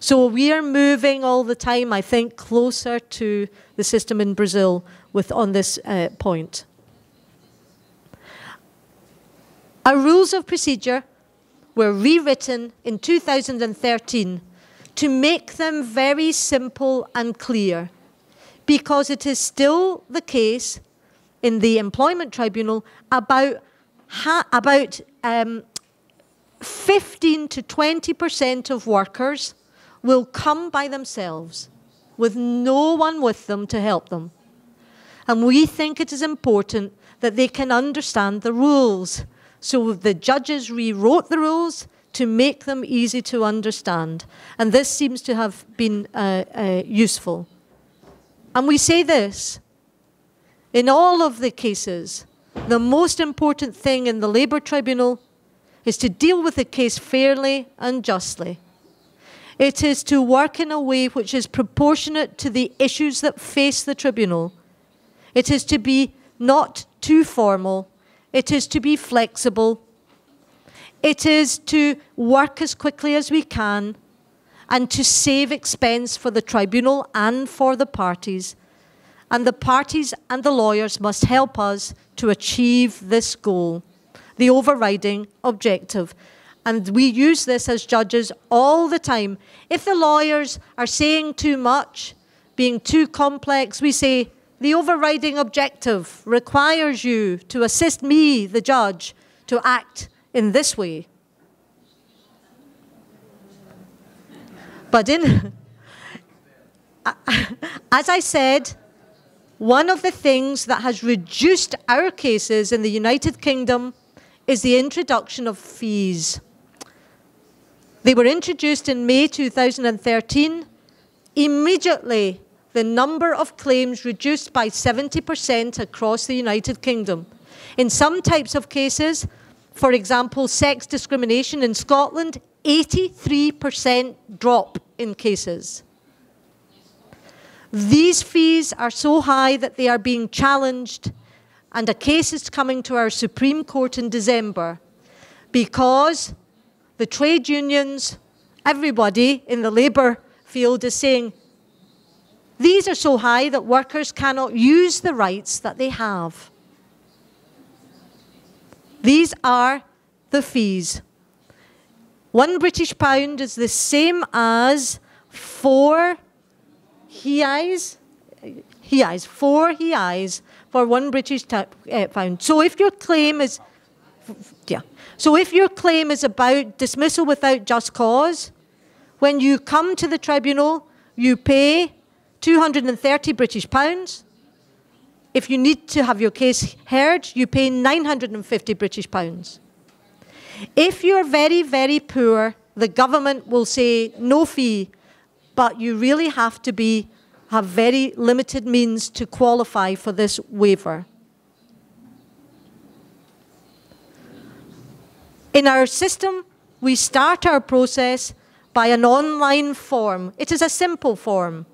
[SPEAKER 4] So we are moving all the time, I think, closer to the system in Brazil, with on this uh, point. Our rules of procedure were rewritten in 2013 to make them very simple and clear, because it is still the case in the Employment Tribunal about, about um, 15 to 20% of workers will come by themselves with no one with them to help them. And we think it is important that they can understand the rules. So the judges rewrote the rules to make them easy to understand. And this seems to have been uh, uh, useful. And we say this in all of the cases, the most important thing in the Labour Tribunal is to deal with the case fairly and justly. It is to work in a way which is proportionate to the issues that face the tribunal it is to be not too formal. It is to be flexible. It is to work as quickly as we can and to save expense for the tribunal and for the parties. And the parties and the lawyers must help us to achieve this goal, the overriding objective. And we use this as judges all the time. If the lawyers are saying too much, being too complex, we say, the overriding objective requires you to assist me, the judge, to act in this way. But in, as I said, one of the things that has reduced our cases in the United Kingdom is the introduction of fees. They were introduced in May 2013. Immediately the number of claims reduced by 70% across the United Kingdom. In some types of cases, for example, sex discrimination in Scotland, 83% drop in cases. These fees are so high that they are being challenged, and a case is coming to our Supreme Court in December because the trade unions, everybody in the labour field is saying these are so high that workers cannot use the rights that they have. These are the fees. One British pound is the same as four hiais, hiais, four hiais for one British eh, pound. So if your claim is, yeah, so if your claim is about dismissal without just cause, when you come to the tribunal, you pay 230 British pounds. If you need to have your case heard, you pay 950 British pounds. If you're very, very poor, the government will say no fee, but you really have to be, have very limited means to qualify for this waiver. In our system, we start our process by an online form. It is a simple form.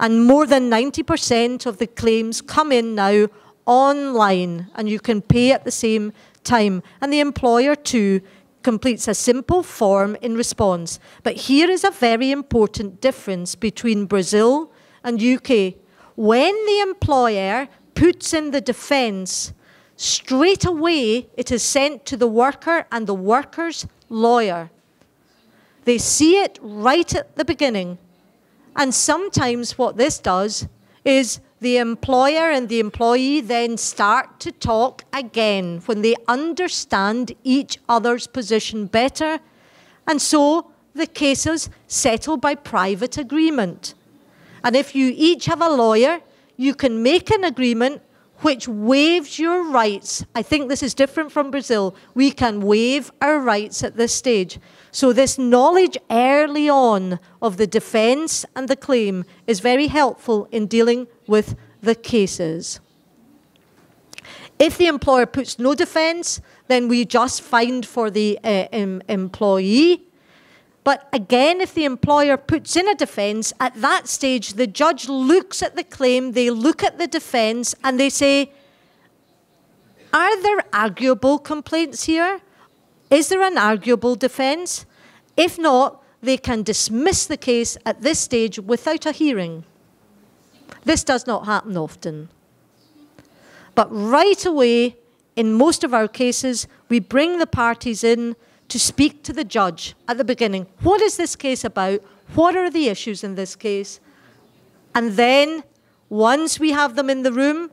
[SPEAKER 4] And more than 90% of the claims come in now online, and you can pay at the same time. And the employer, too, completes a simple form in response. But here is a very important difference between Brazil and UK. When the employer puts in the defence, straight away it is sent to the worker and the worker's lawyer. They see it right at the beginning. And sometimes what this does is the employer and the employee then start to talk again when they understand each other's position better. And so the cases settle by private agreement. And if you each have a lawyer, you can make an agreement which waives your rights. I think this is different from Brazil. We can waive our rights at this stage. So this knowledge early on of the defence and the claim is very helpful in dealing with the cases. If the employer puts no defence, then we just find for the uh, em employee. But again, if the employer puts in a defence, at that stage, the judge looks at the claim, they look at the defence, and they say, Are there arguable complaints here? Is there an arguable defence? If not, they can dismiss the case at this stage without a hearing. This does not happen often. But right away, in most of our cases, we bring the parties in to speak to the judge at the beginning. What is this case about? What are the issues in this case? And then, once we have them in the room,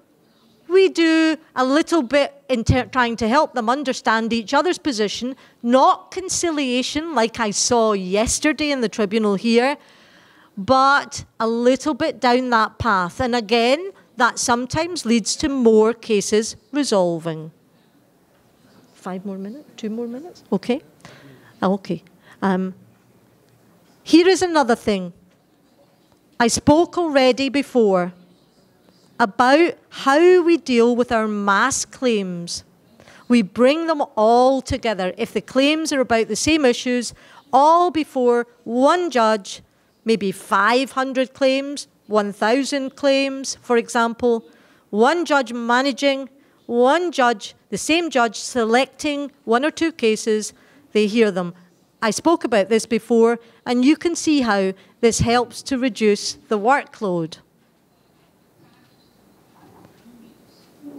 [SPEAKER 4] we do a little bit in trying to help them understand each other's position, not conciliation like I saw yesterday in the tribunal here, but a little bit down that path. And again, that sometimes leads to more cases resolving. Five more minutes? Two more minutes? Okay. Ah, okay. Um, here is another thing. I spoke already before about how we deal with our mass claims. We bring them all together if the claims are about the same issues, all before one judge, maybe 500 claims, 1,000 claims, for example, one judge managing, one judge, the same judge selecting one or two cases, they hear them. I spoke about this before, and you can see how this helps to reduce the workload.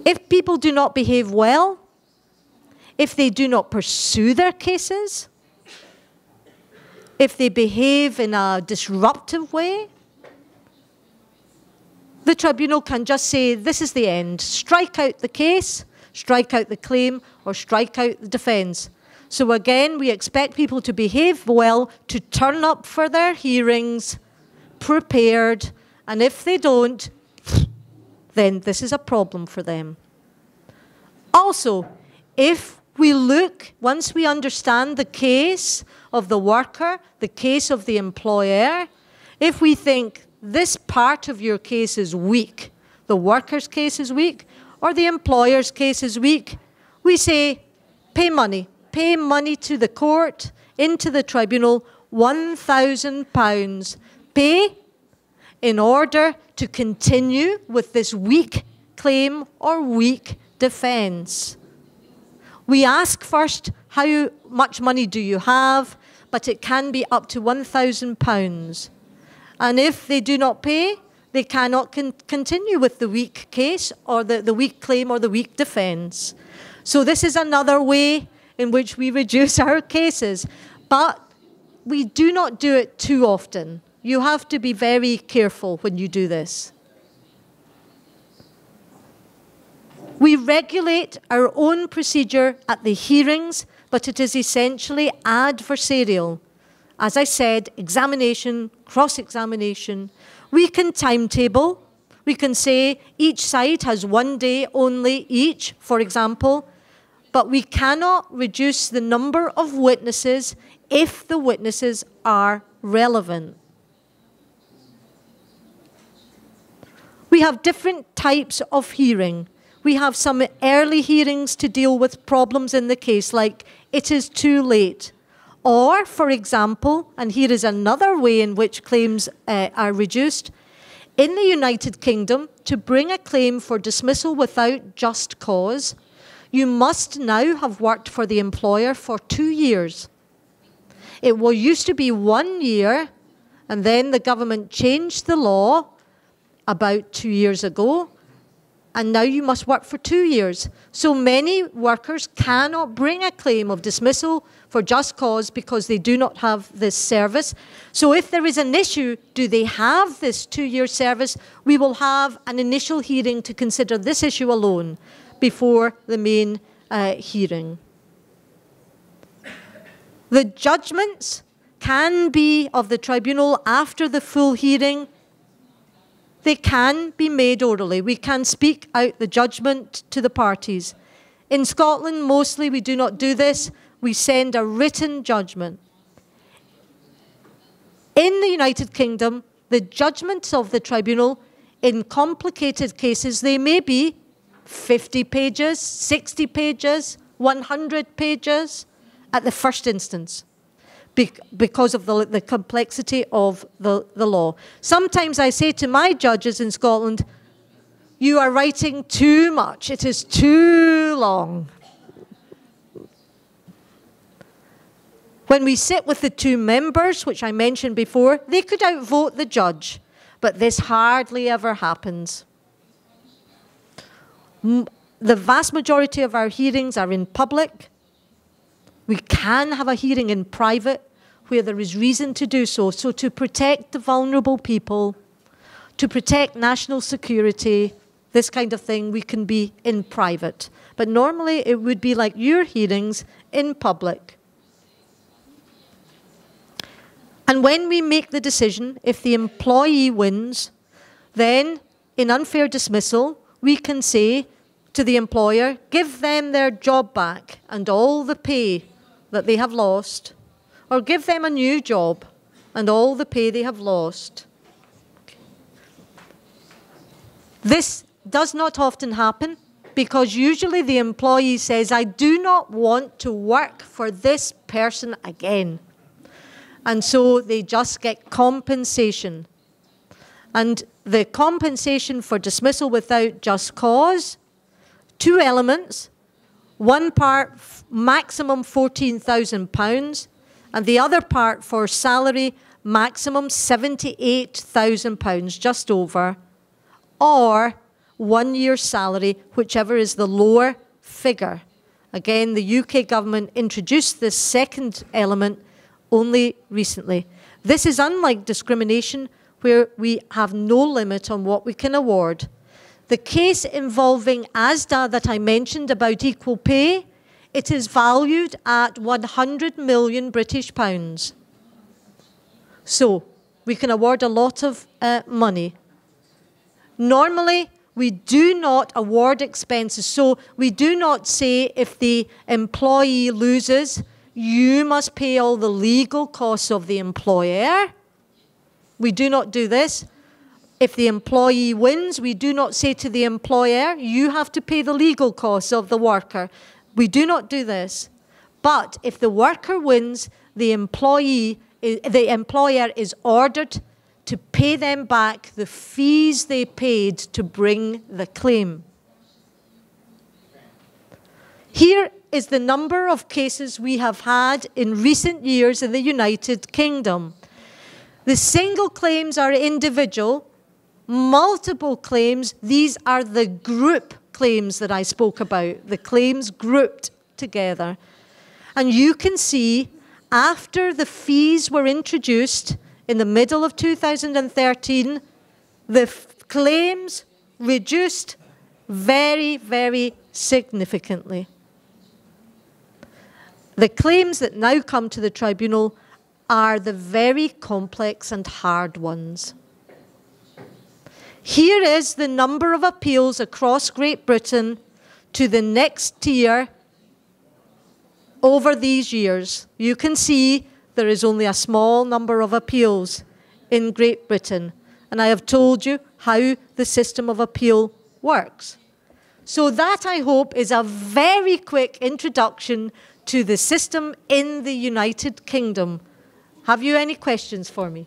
[SPEAKER 4] If people do not behave well, if they do not pursue their cases, if they behave in a disruptive way, the tribunal can just say, this is the end. Strike out the case, strike out the claim, or strike out the defence. So again, we expect people to behave well, to turn up for their hearings, prepared, and if they don't, then this is a problem for them. Also, if we look, once we understand the case of the worker, the case of the employer, if we think this part of your case is weak, the worker's case is weak, or the employer's case is weak, we say pay money. Pay money to the court, into the tribunal, £1,000. Pay in order to continue with this weak claim or weak defence. We ask first, how much money do you have? But it can be up to £1,000. And if they do not pay, they cannot con continue with the weak case or the, the weak claim or the weak defence. So this is another way in which we reduce our cases. But we do not do it too often. You have to be very careful when you do this. We regulate our own procedure at the hearings, but it is essentially adversarial. As I said, examination, cross examination. We can timetable. We can say each side has one day only each, for example, but we cannot reduce the number of witnesses if the witnesses are relevant. We have different types of hearing. We have some early hearings to deal with problems in the case, like it is too late. Or, for example, and here is another way in which claims uh, are reduced in the United Kingdom, to bring a claim for dismissal without just cause, you must now have worked for the employer for two years. It will used to be one year, and then the government changed the law about two years ago, and now you must work for two years. So many workers cannot bring a claim of dismissal for just cause because they do not have this service. So if there is an issue, do they have this two-year service, we will have an initial hearing to consider this issue alone before the main uh, hearing. The judgments can be of the tribunal after the full hearing they can be made orally. We can speak out the judgment to the parties. In Scotland, mostly we do not do this. We send a written judgment. In the United Kingdom, the judgments of the tribunal in complicated cases, they may be 50 pages, 60 pages, 100 pages at the first instance because of the, the complexity of the, the law. Sometimes I say to my judges in Scotland, you are writing too much, it is too long. When we sit with the two members, which I mentioned before, they could outvote the judge, but this hardly ever happens. The vast majority of our hearings are in public. We can have a hearing in private, where there is reason to do so. So to protect the vulnerable people, to protect national security, this kind of thing, we can be in private. But normally it would be like your hearings in public. And when we make the decision, if the employee wins, then in unfair dismissal, we can say to the employer, give them their job back and all the pay that they have lost or give them a new job and all the pay they have lost. This does not often happen because usually the employee says, I do not want to work for this person again. And so they just get compensation. And the compensation for dismissal without just cause, two elements. One part, maximum £14,000 and the other part for salary maximum £78,000, just over, or one year salary, whichever is the lower figure. Again, the UK government introduced this second element only recently. This is unlike discrimination, where we have no limit on what we can award. The case involving ASDA that I mentioned about equal pay it is valued at 100 million British pounds. So we can award a lot of uh, money. Normally, we do not award expenses. So we do not say if the employee loses, you must pay all the legal costs of the employer. We do not do this. If the employee wins, we do not say to the employer, you have to pay the legal costs of the worker. We do not do this. But if the worker wins, the employee, eh, the employer is ordered to pay them back the fees they paid to bring the claim. Here is the number of cases we have had in recent years in the United Kingdom. The single claims are individual, multiple claims, these are the group claims that I spoke about, the claims grouped together. And you can see after the fees were introduced in the middle of 2013, the claims reduced very, very significantly. The claims that now come to the tribunal are the very complex and hard ones. Here is the number of appeals across Great Britain to the next tier over these years. You can see there is only a small number of appeals in Great Britain. And I have told you how the system of appeal works. So that, I hope, is a very quick introduction to the system in the United Kingdom. Have you any questions for me?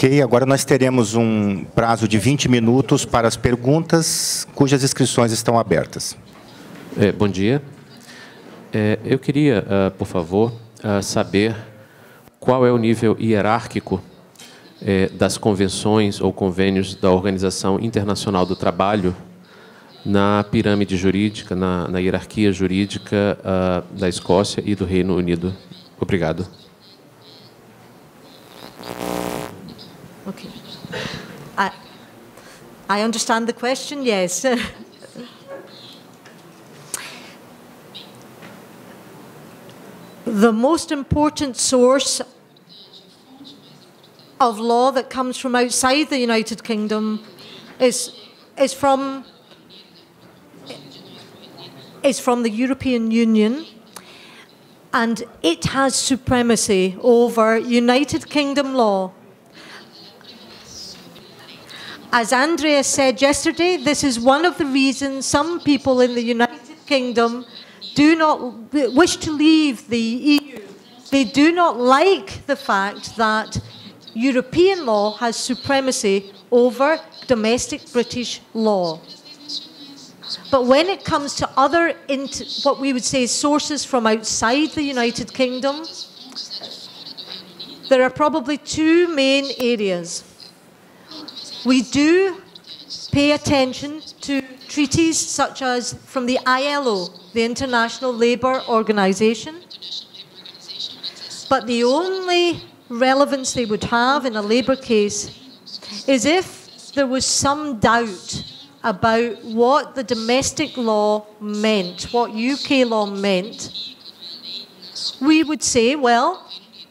[SPEAKER 3] Ok, agora nós teremos um prazo de 20 minutos para as perguntas cujas inscrições estão abertas. É,
[SPEAKER 2] bom dia. É, eu queria, uh, por favor, uh, saber qual é o nível hierárquico é, das convenções ou convênios da Organização Internacional do Trabalho na pirâmide jurídica, na, na hierarquia jurídica uh, da Escócia e do Reino Unido. Obrigado.
[SPEAKER 4] Okay. I, I understand the question, yes. the most important source of law that comes from outside the United Kingdom is, is, from, is from the European Union and it has supremacy over United Kingdom law. As Andrea said yesterday, this is one of the reasons some people in the United Kingdom do not wish to leave the EU. They do not like the fact that European law has supremacy over domestic British law. But when it comes to other, what we would say, sources from outside the United Kingdom, there are probably two main areas. We do pay attention to treaties such as from the ILO, the International Labour Organization, but the only relevance they would have in a labour case is if there was some doubt about what the domestic law meant, what UK law meant, we would say, well,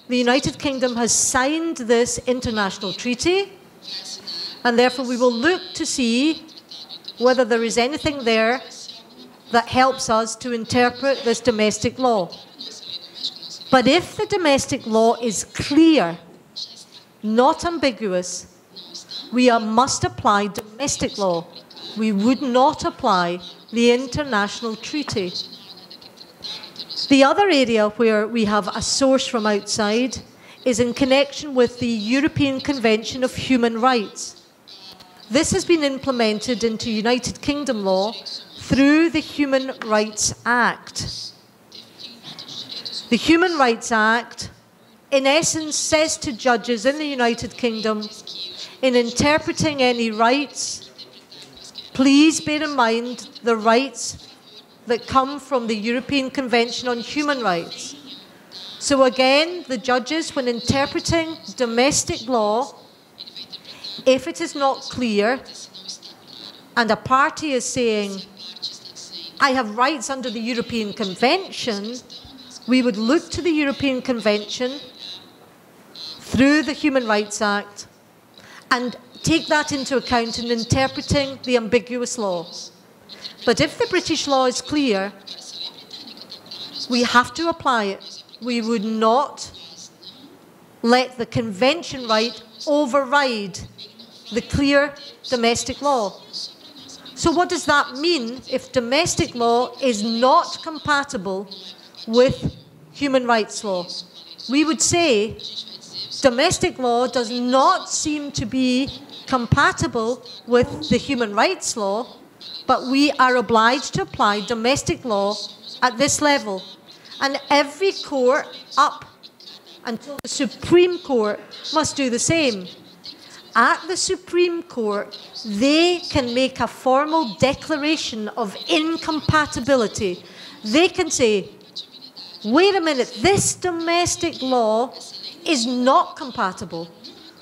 [SPEAKER 4] the United Kingdom has signed this international treaty. And therefore, we will look to see whether there is anything there that helps us to interpret this domestic law. But if the domestic law is clear, not ambiguous, we must apply domestic law. We would not apply the international treaty. The other area where we have a source from outside is in connection with the European Convention of Human Rights. This has been implemented into United Kingdom law through the Human Rights Act. The Human Rights Act, in essence, says to judges in the United Kingdom, in interpreting any rights, please bear in mind the rights that come from the European Convention on Human Rights. So again, the judges, when interpreting domestic law, if it is not clear and a party is saying, I have rights under the European Convention, we would look to the European Convention through the Human Rights Act and take that into account in interpreting the ambiguous law. But if the British law is clear, we have to apply it. We would not let the convention right override the clear domestic law. So, what does that mean if domestic law is not compatible with human rights law? We would say domestic law does not seem to be compatible with the human rights law, but we are obliged to apply domestic law at this level. And every court up until the Supreme Court must do the same at the Supreme Court, they can make a formal declaration of incompatibility. They can say, wait a minute, this domestic law is not compatible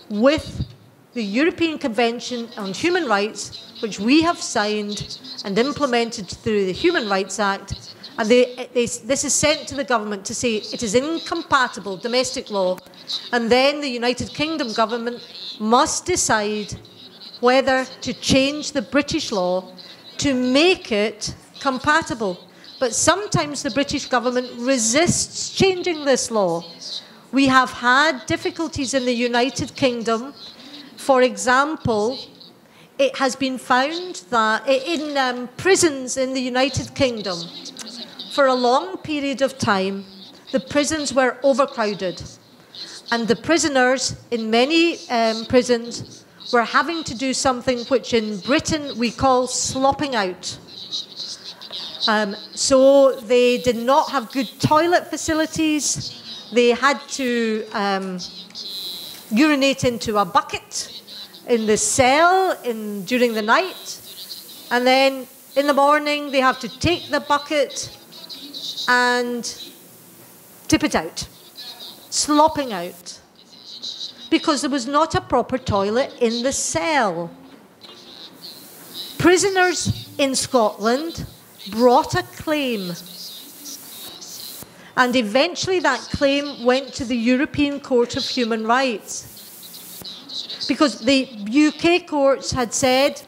[SPEAKER 4] with the European Convention on Human Rights, which we have signed and implemented through the Human Rights Act, and they, they, this is sent to the government to say it is incompatible domestic law. And then the United Kingdom government must decide whether to change the British law to make it compatible. But sometimes the British government resists changing this law. We have had difficulties in the United Kingdom. For example, it has been found that in um, prisons in the United Kingdom, for a long period of time, the prisons were overcrowded, and the prisoners in many um, prisons were having to do something which in Britain we call slopping out. Um, so they did not have good toilet facilities. They had to um, urinate into a bucket in the cell in, during the night. And then in the morning, they have to take the bucket and tip it out, slopping out, because there was not a proper toilet in the cell. Prisoners in Scotland brought a claim, and eventually that claim went to the European Court of Human Rights because the UK courts had said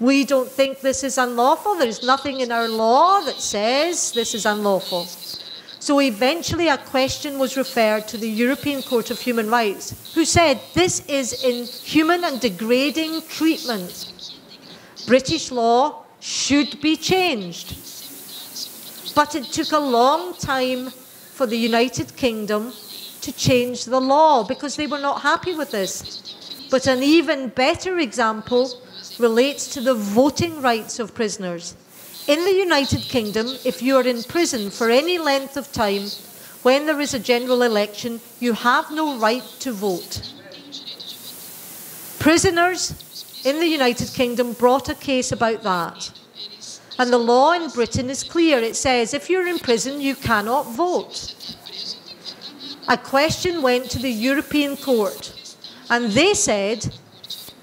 [SPEAKER 4] we don't think this is unlawful. There's nothing in our law that says this is unlawful. So eventually, a question was referred to the European Court of Human Rights, who said this is inhuman and degrading treatment. British law should be changed. But it took a long time for the United Kingdom to change the law because they were not happy with this. But an even better example relates to the voting rights of prisoners. In the United Kingdom, if you are in prison for any length of time, when there is a general election, you have no right to vote. Prisoners in the United Kingdom brought a case about that. And the law in Britain is clear. It says if you're in prison, you cannot vote. A question went to the European Court, and they said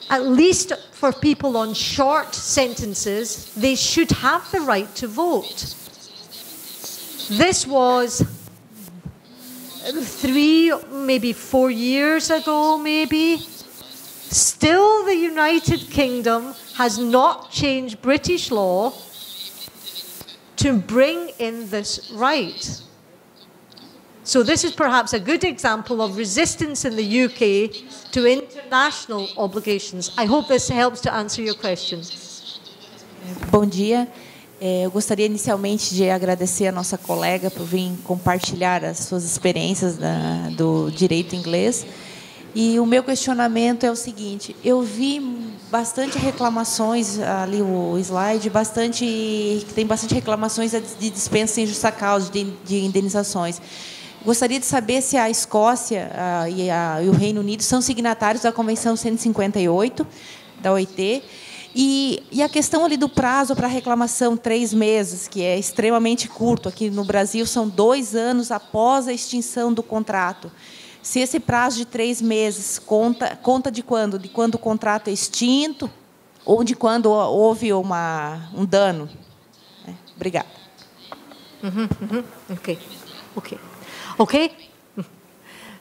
[SPEAKER 4] at least for people on short sentences, they should have the right to vote. This was three, maybe four years ago, maybe. Still, the United Kingdom has not changed British law to bring in this right. So this is perhaps a good example of resistance in the UK to international obligations. I hope this helps to answer your question.
[SPEAKER 1] Bom dia. É, eu gostaria inicialmente de agradecer a nossa colega por vir compartilhar as suas experiências do direito inglês. E o meu questionamento é o seguinte: eu vi bastante reclamações ali o slide, bastante tem bastante reclamações de dispensa em justa causa de indenizações. Gostaria de saber se a Escócia e, o Reino Unido são signatários da Convenção 158 da OIT. E, e, a questão ali do prazo para reclamação, três meses, que é extremamente curto. Aqui no Brasil são dois anos após a extinção do contrato. Se esse prazo de três meses conta, conta de quando? De quando o contrato é extinto ou de quando houve uma, um dano? É,
[SPEAKER 4] obrigada. Uhum, uhum, ok. Ok. Okay?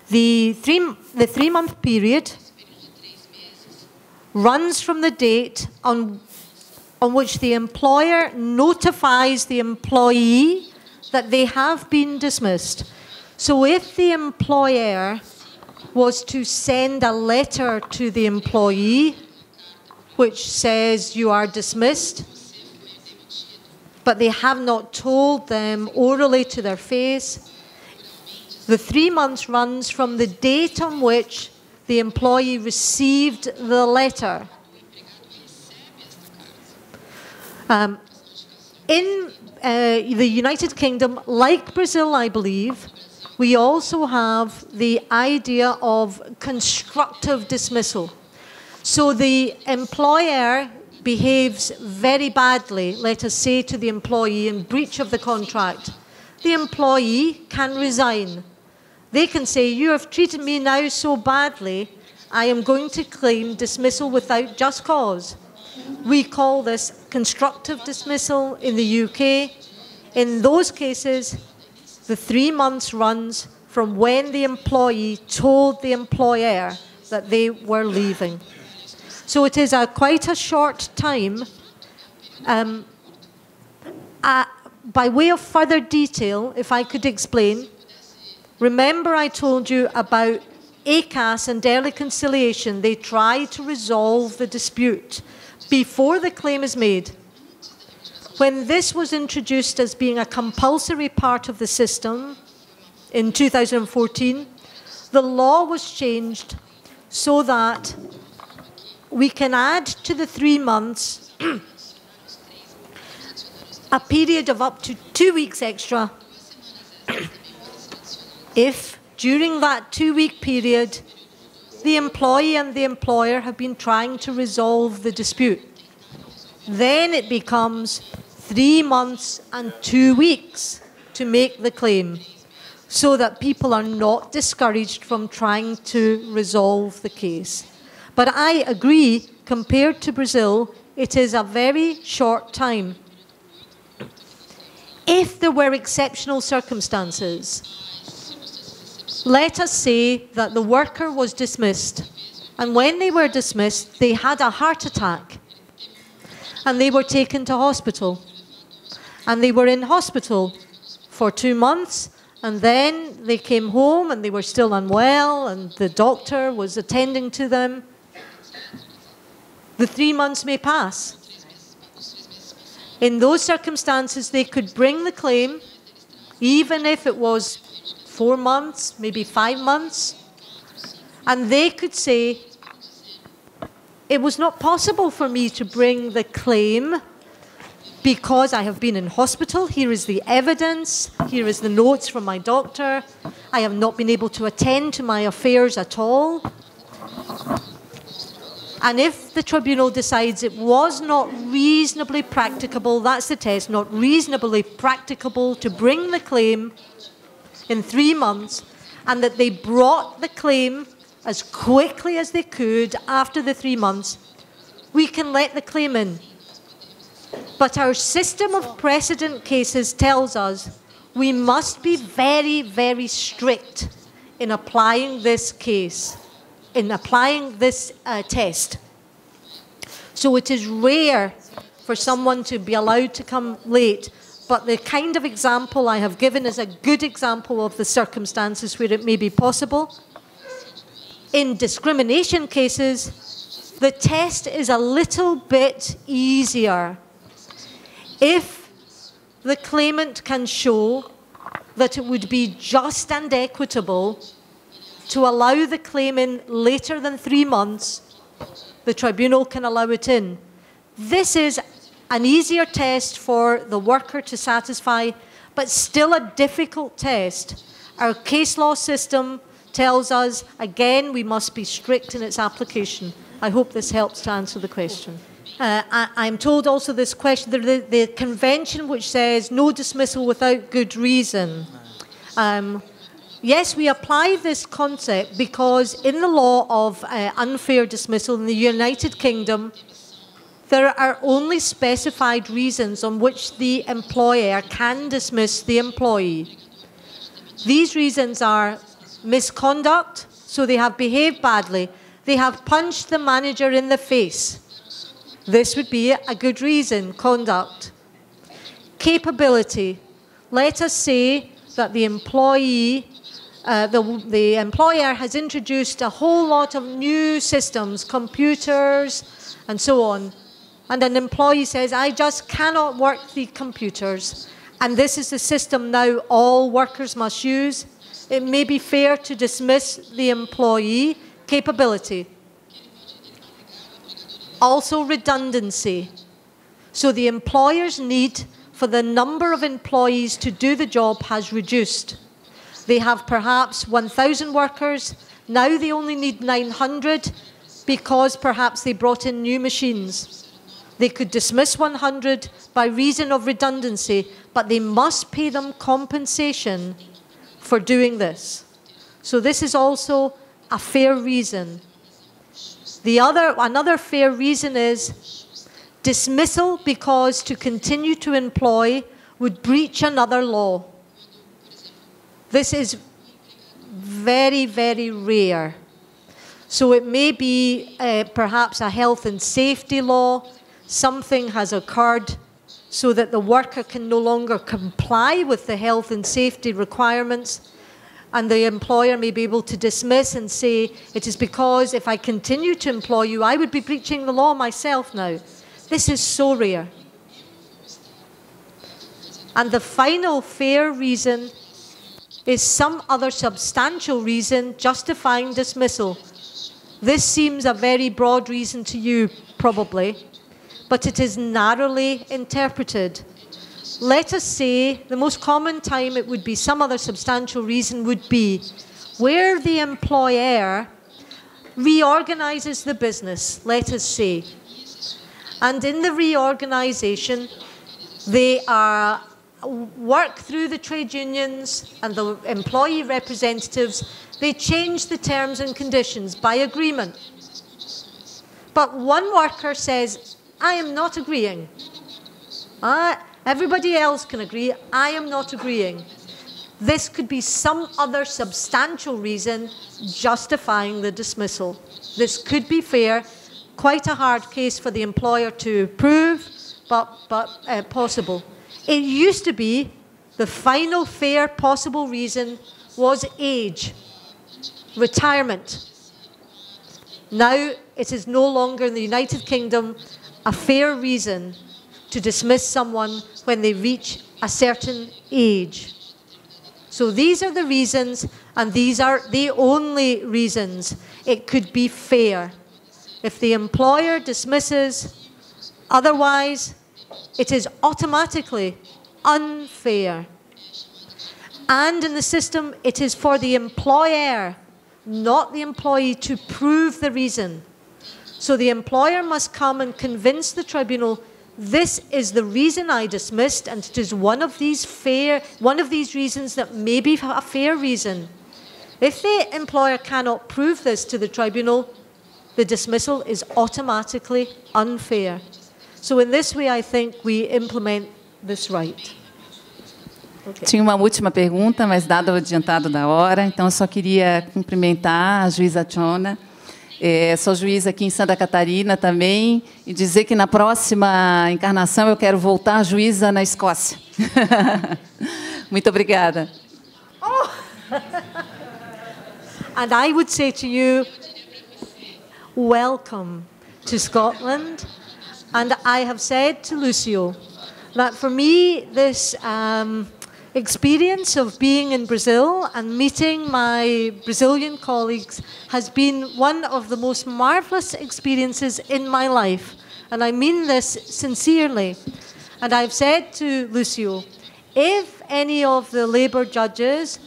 [SPEAKER 4] The three, the three month period runs from the date on, on which the employer notifies the employee that they have been dismissed. So if the employer was to send a letter to the employee which says you are dismissed, but they have not told them orally to their face the three months runs from the date on which the employee received the letter. Um, in uh, the United Kingdom, like Brazil, I believe, we also have the idea of constructive dismissal. So the employer behaves very badly, let us say, to the employee in breach of the contract. The employee can resign they can say, You have treated me now so badly, I am going to claim dismissal without just cause. We call this constructive dismissal in the UK. In those cases, the three months runs from when the employee told the employer that they were leaving. So it is a, quite a short time. Um, uh, by way of further detail, if I could explain, Remember I told you about ACAS and early conciliation. They try to resolve the dispute before the claim is made. When this was introduced as being a compulsory part of the system in 2014, the law was changed so that we can add to the three months a period of up to two weeks extra if during that two week period the employee and the employer have been trying to resolve the dispute. Then it becomes three months and two weeks to make the claim so that people are not discouraged from trying to resolve the case. But I agree, compared to Brazil, it is a very short time. If there were exceptional circumstances, let us say that the worker was dismissed, and when they were dismissed, they had a heart attack, and they were taken to hospital. And they were in hospital for two months, and then they came home and they were still unwell, and the doctor was attending to them. The three months may pass. In those circumstances, they could bring the claim, even if it was four months, maybe five months. And they could say, it was not possible for me to bring the claim because I have been in hospital. Here is the evidence. Here is the notes from my doctor. I have not been able to attend to my affairs at all. And if the tribunal decides it was not reasonably practicable, that's the test, not reasonably practicable to bring the claim, in three months, and that they brought the claim as quickly as they could after the three months, we can let the claim in. But our system of precedent cases tells us we must be very, very strict in applying this case, in applying this uh, test. So it is rare for someone to be allowed to come late but the kind of example I have given is a good example of the circumstances where it may be possible. In discrimination cases, the test is a little bit easier. If the claimant can show that it would be just and equitable to allow the claim in later than three months, the tribunal can allow it in. This is an easier test for the worker to satisfy, but still a difficult test. Our case law system tells us, again, we must be strict in its application. I hope this helps to answer the question. Uh, I, am told also this question, the, the, convention which says no dismissal without good reason. Um, yes, we apply this concept because in the law of uh, unfair dismissal in the United Kingdom, there are only specified reasons on which the employer can dismiss the employee. These reasons are misconduct, so they have behaved badly, they have punched the manager in the face. This would be a good reason, conduct. Capability. Let us say that the employee, uh, the, the employer has introduced a whole lot of new systems, computers, and so on, and an employee says, I just cannot work the computers, and this is the system now all workers must use, it may be fair to dismiss the employee capability. Also redundancy. So the employer's need for the number of employees to do the job has reduced. They have perhaps 1,000 workers, now they only need 900 because perhaps they brought in new machines. They could dismiss 100 by reason of redundancy, but they must pay them compensation for doing this. So this is also a fair reason. The other, another fair reason is dismissal because to continue to employ would breach another law. This is very, very rare. So it may be uh, perhaps a health and safety law something has occurred so that the worker can no longer comply with the health and safety requirements and the employer may be able to dismiss and say, it is because if I continue to employ you, I would be breaching the law myself now. This is so rare. And the final fair reason is some other substantial reason justifying dismissal. This seems a very broad reason to you, probably, but it is narrowly interpreted. Let us say the most common time it would be some other substantial reason would be where the employer reorganises the business, let us say. And in the reorganisation, they are work through the trade unions and the employee representatives, they change the terms and conditions by agreement. But one worker says, I am not agreeing. I, uh, everybody else can agree. I am not agreeing. This could be some other substantial reason justifying the dismissal. This could be fair, quite a hard case for the employer to prove, but, but uh, possible. It used to be the final fair possible reason was age, retirement. Now it is no longer in the United Kingdom a fair reason to dismiss someone when they reach a certain age. So these are the reasons, and these are the only reasons it could be fair. If the employer dismisses, otherwise, it is automatically unfair. And in the system, it is for the employer, not the employee, to prove the reason. So the employer must come and convince the tribunal this is the reason I dismissed, and it is one of these fair, one of these reasons that may be a fair reason. If the employer cannot prove this to the tribunal, the dismissal is automatically unfair. So in this way, I think we implement this right. Okay. Tinha
[SPEAKER 2] uma última pergunta, mas dado o adiantado da hora, então eu só queria cumprimentar a juíza Chona É, sou juiz aqui em Santa Catarina também e dizer que na próxima encarnação eu quero voltar juíza na Escócia.
[SPEAKER 4] Muito obrigada. Oh! And I would say to you, welcome to Scotland. And I have said to Lucio that for me, this um, experience of being in Brazil and meeting my Brazilian colleagues has been one of the most marvelous experiences in my life. And I mean this sincerely. And I've said to Lucio, if any of the Labour judges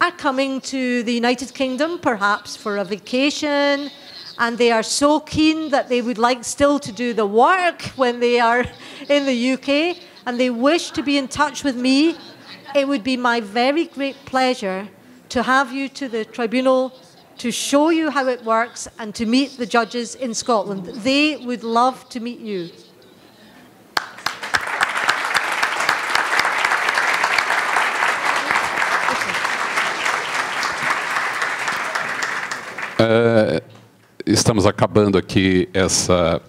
[SPEAKER 4] are coming to the United Kingdom, perhaps for a vacation, and they are so keen that they would like still to do the work when they are in the UK, and they wish to be in touch with me, it would be my very great pleasure to have you to the tribunal to show you how it works and to meet the judges in Scotland. They would love to meet you.
[SPEAKER 2] Uh, estamos acabando aqui essa,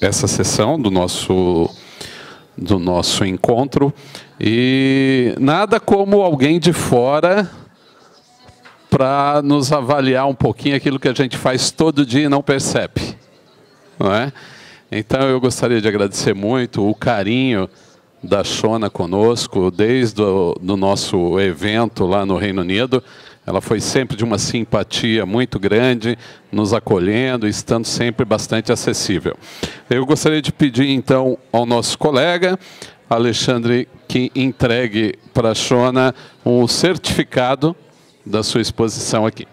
[SPEAKER 2] essa sessão do nosso do nosso encontro. E nada como alguém de fora para nos avaliar um pouquinho aquilo que a gente faz todo dia e não percebe. Não é? Então eu gostaria de agradecer muito o carinho da Shona conosco, desde o do nosso evento lá no Reino Unido. Ela foi sempre de uma simpatia muito grande, nos acolhendo, estando sempre bastante acessível. Eu gostaria de pedir então ao nosso colega Alexandre que entregue para a Shona um certificado da sua exposição aqui.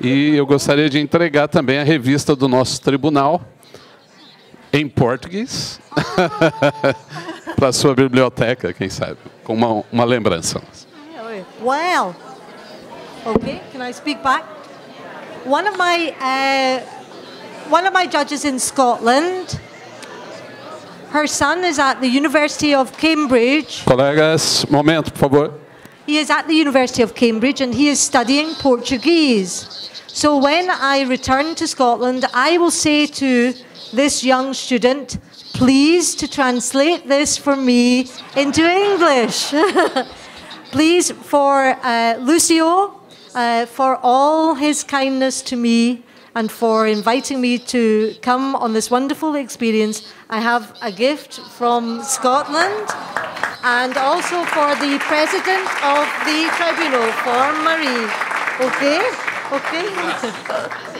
[SPEAKER 2] E eu gostaria de entregar também a revista do nosso tribunal, em português para sua biblioteca, quem sabe, com uma, uma lembrança.
[SPEAKER 4] Okay, can I speak back? One of my uh, one of my judges in Scotland. Her son is at the University of Cambridge.
[SPEAKER 2] Colegas, momento, por favor.
[SPEAKER 4] He is at the University of Cambridge and he is studying Portuguese. So when I return to Scotland, I will say to this young student, please to translate this for me into English. please for uh, Lucio, uh, for all his kindness to me and for inviting me to come on this wonderful experience. I have a gift from Scotland and also for the president of the tribunal, for Marie. Okay? Okay?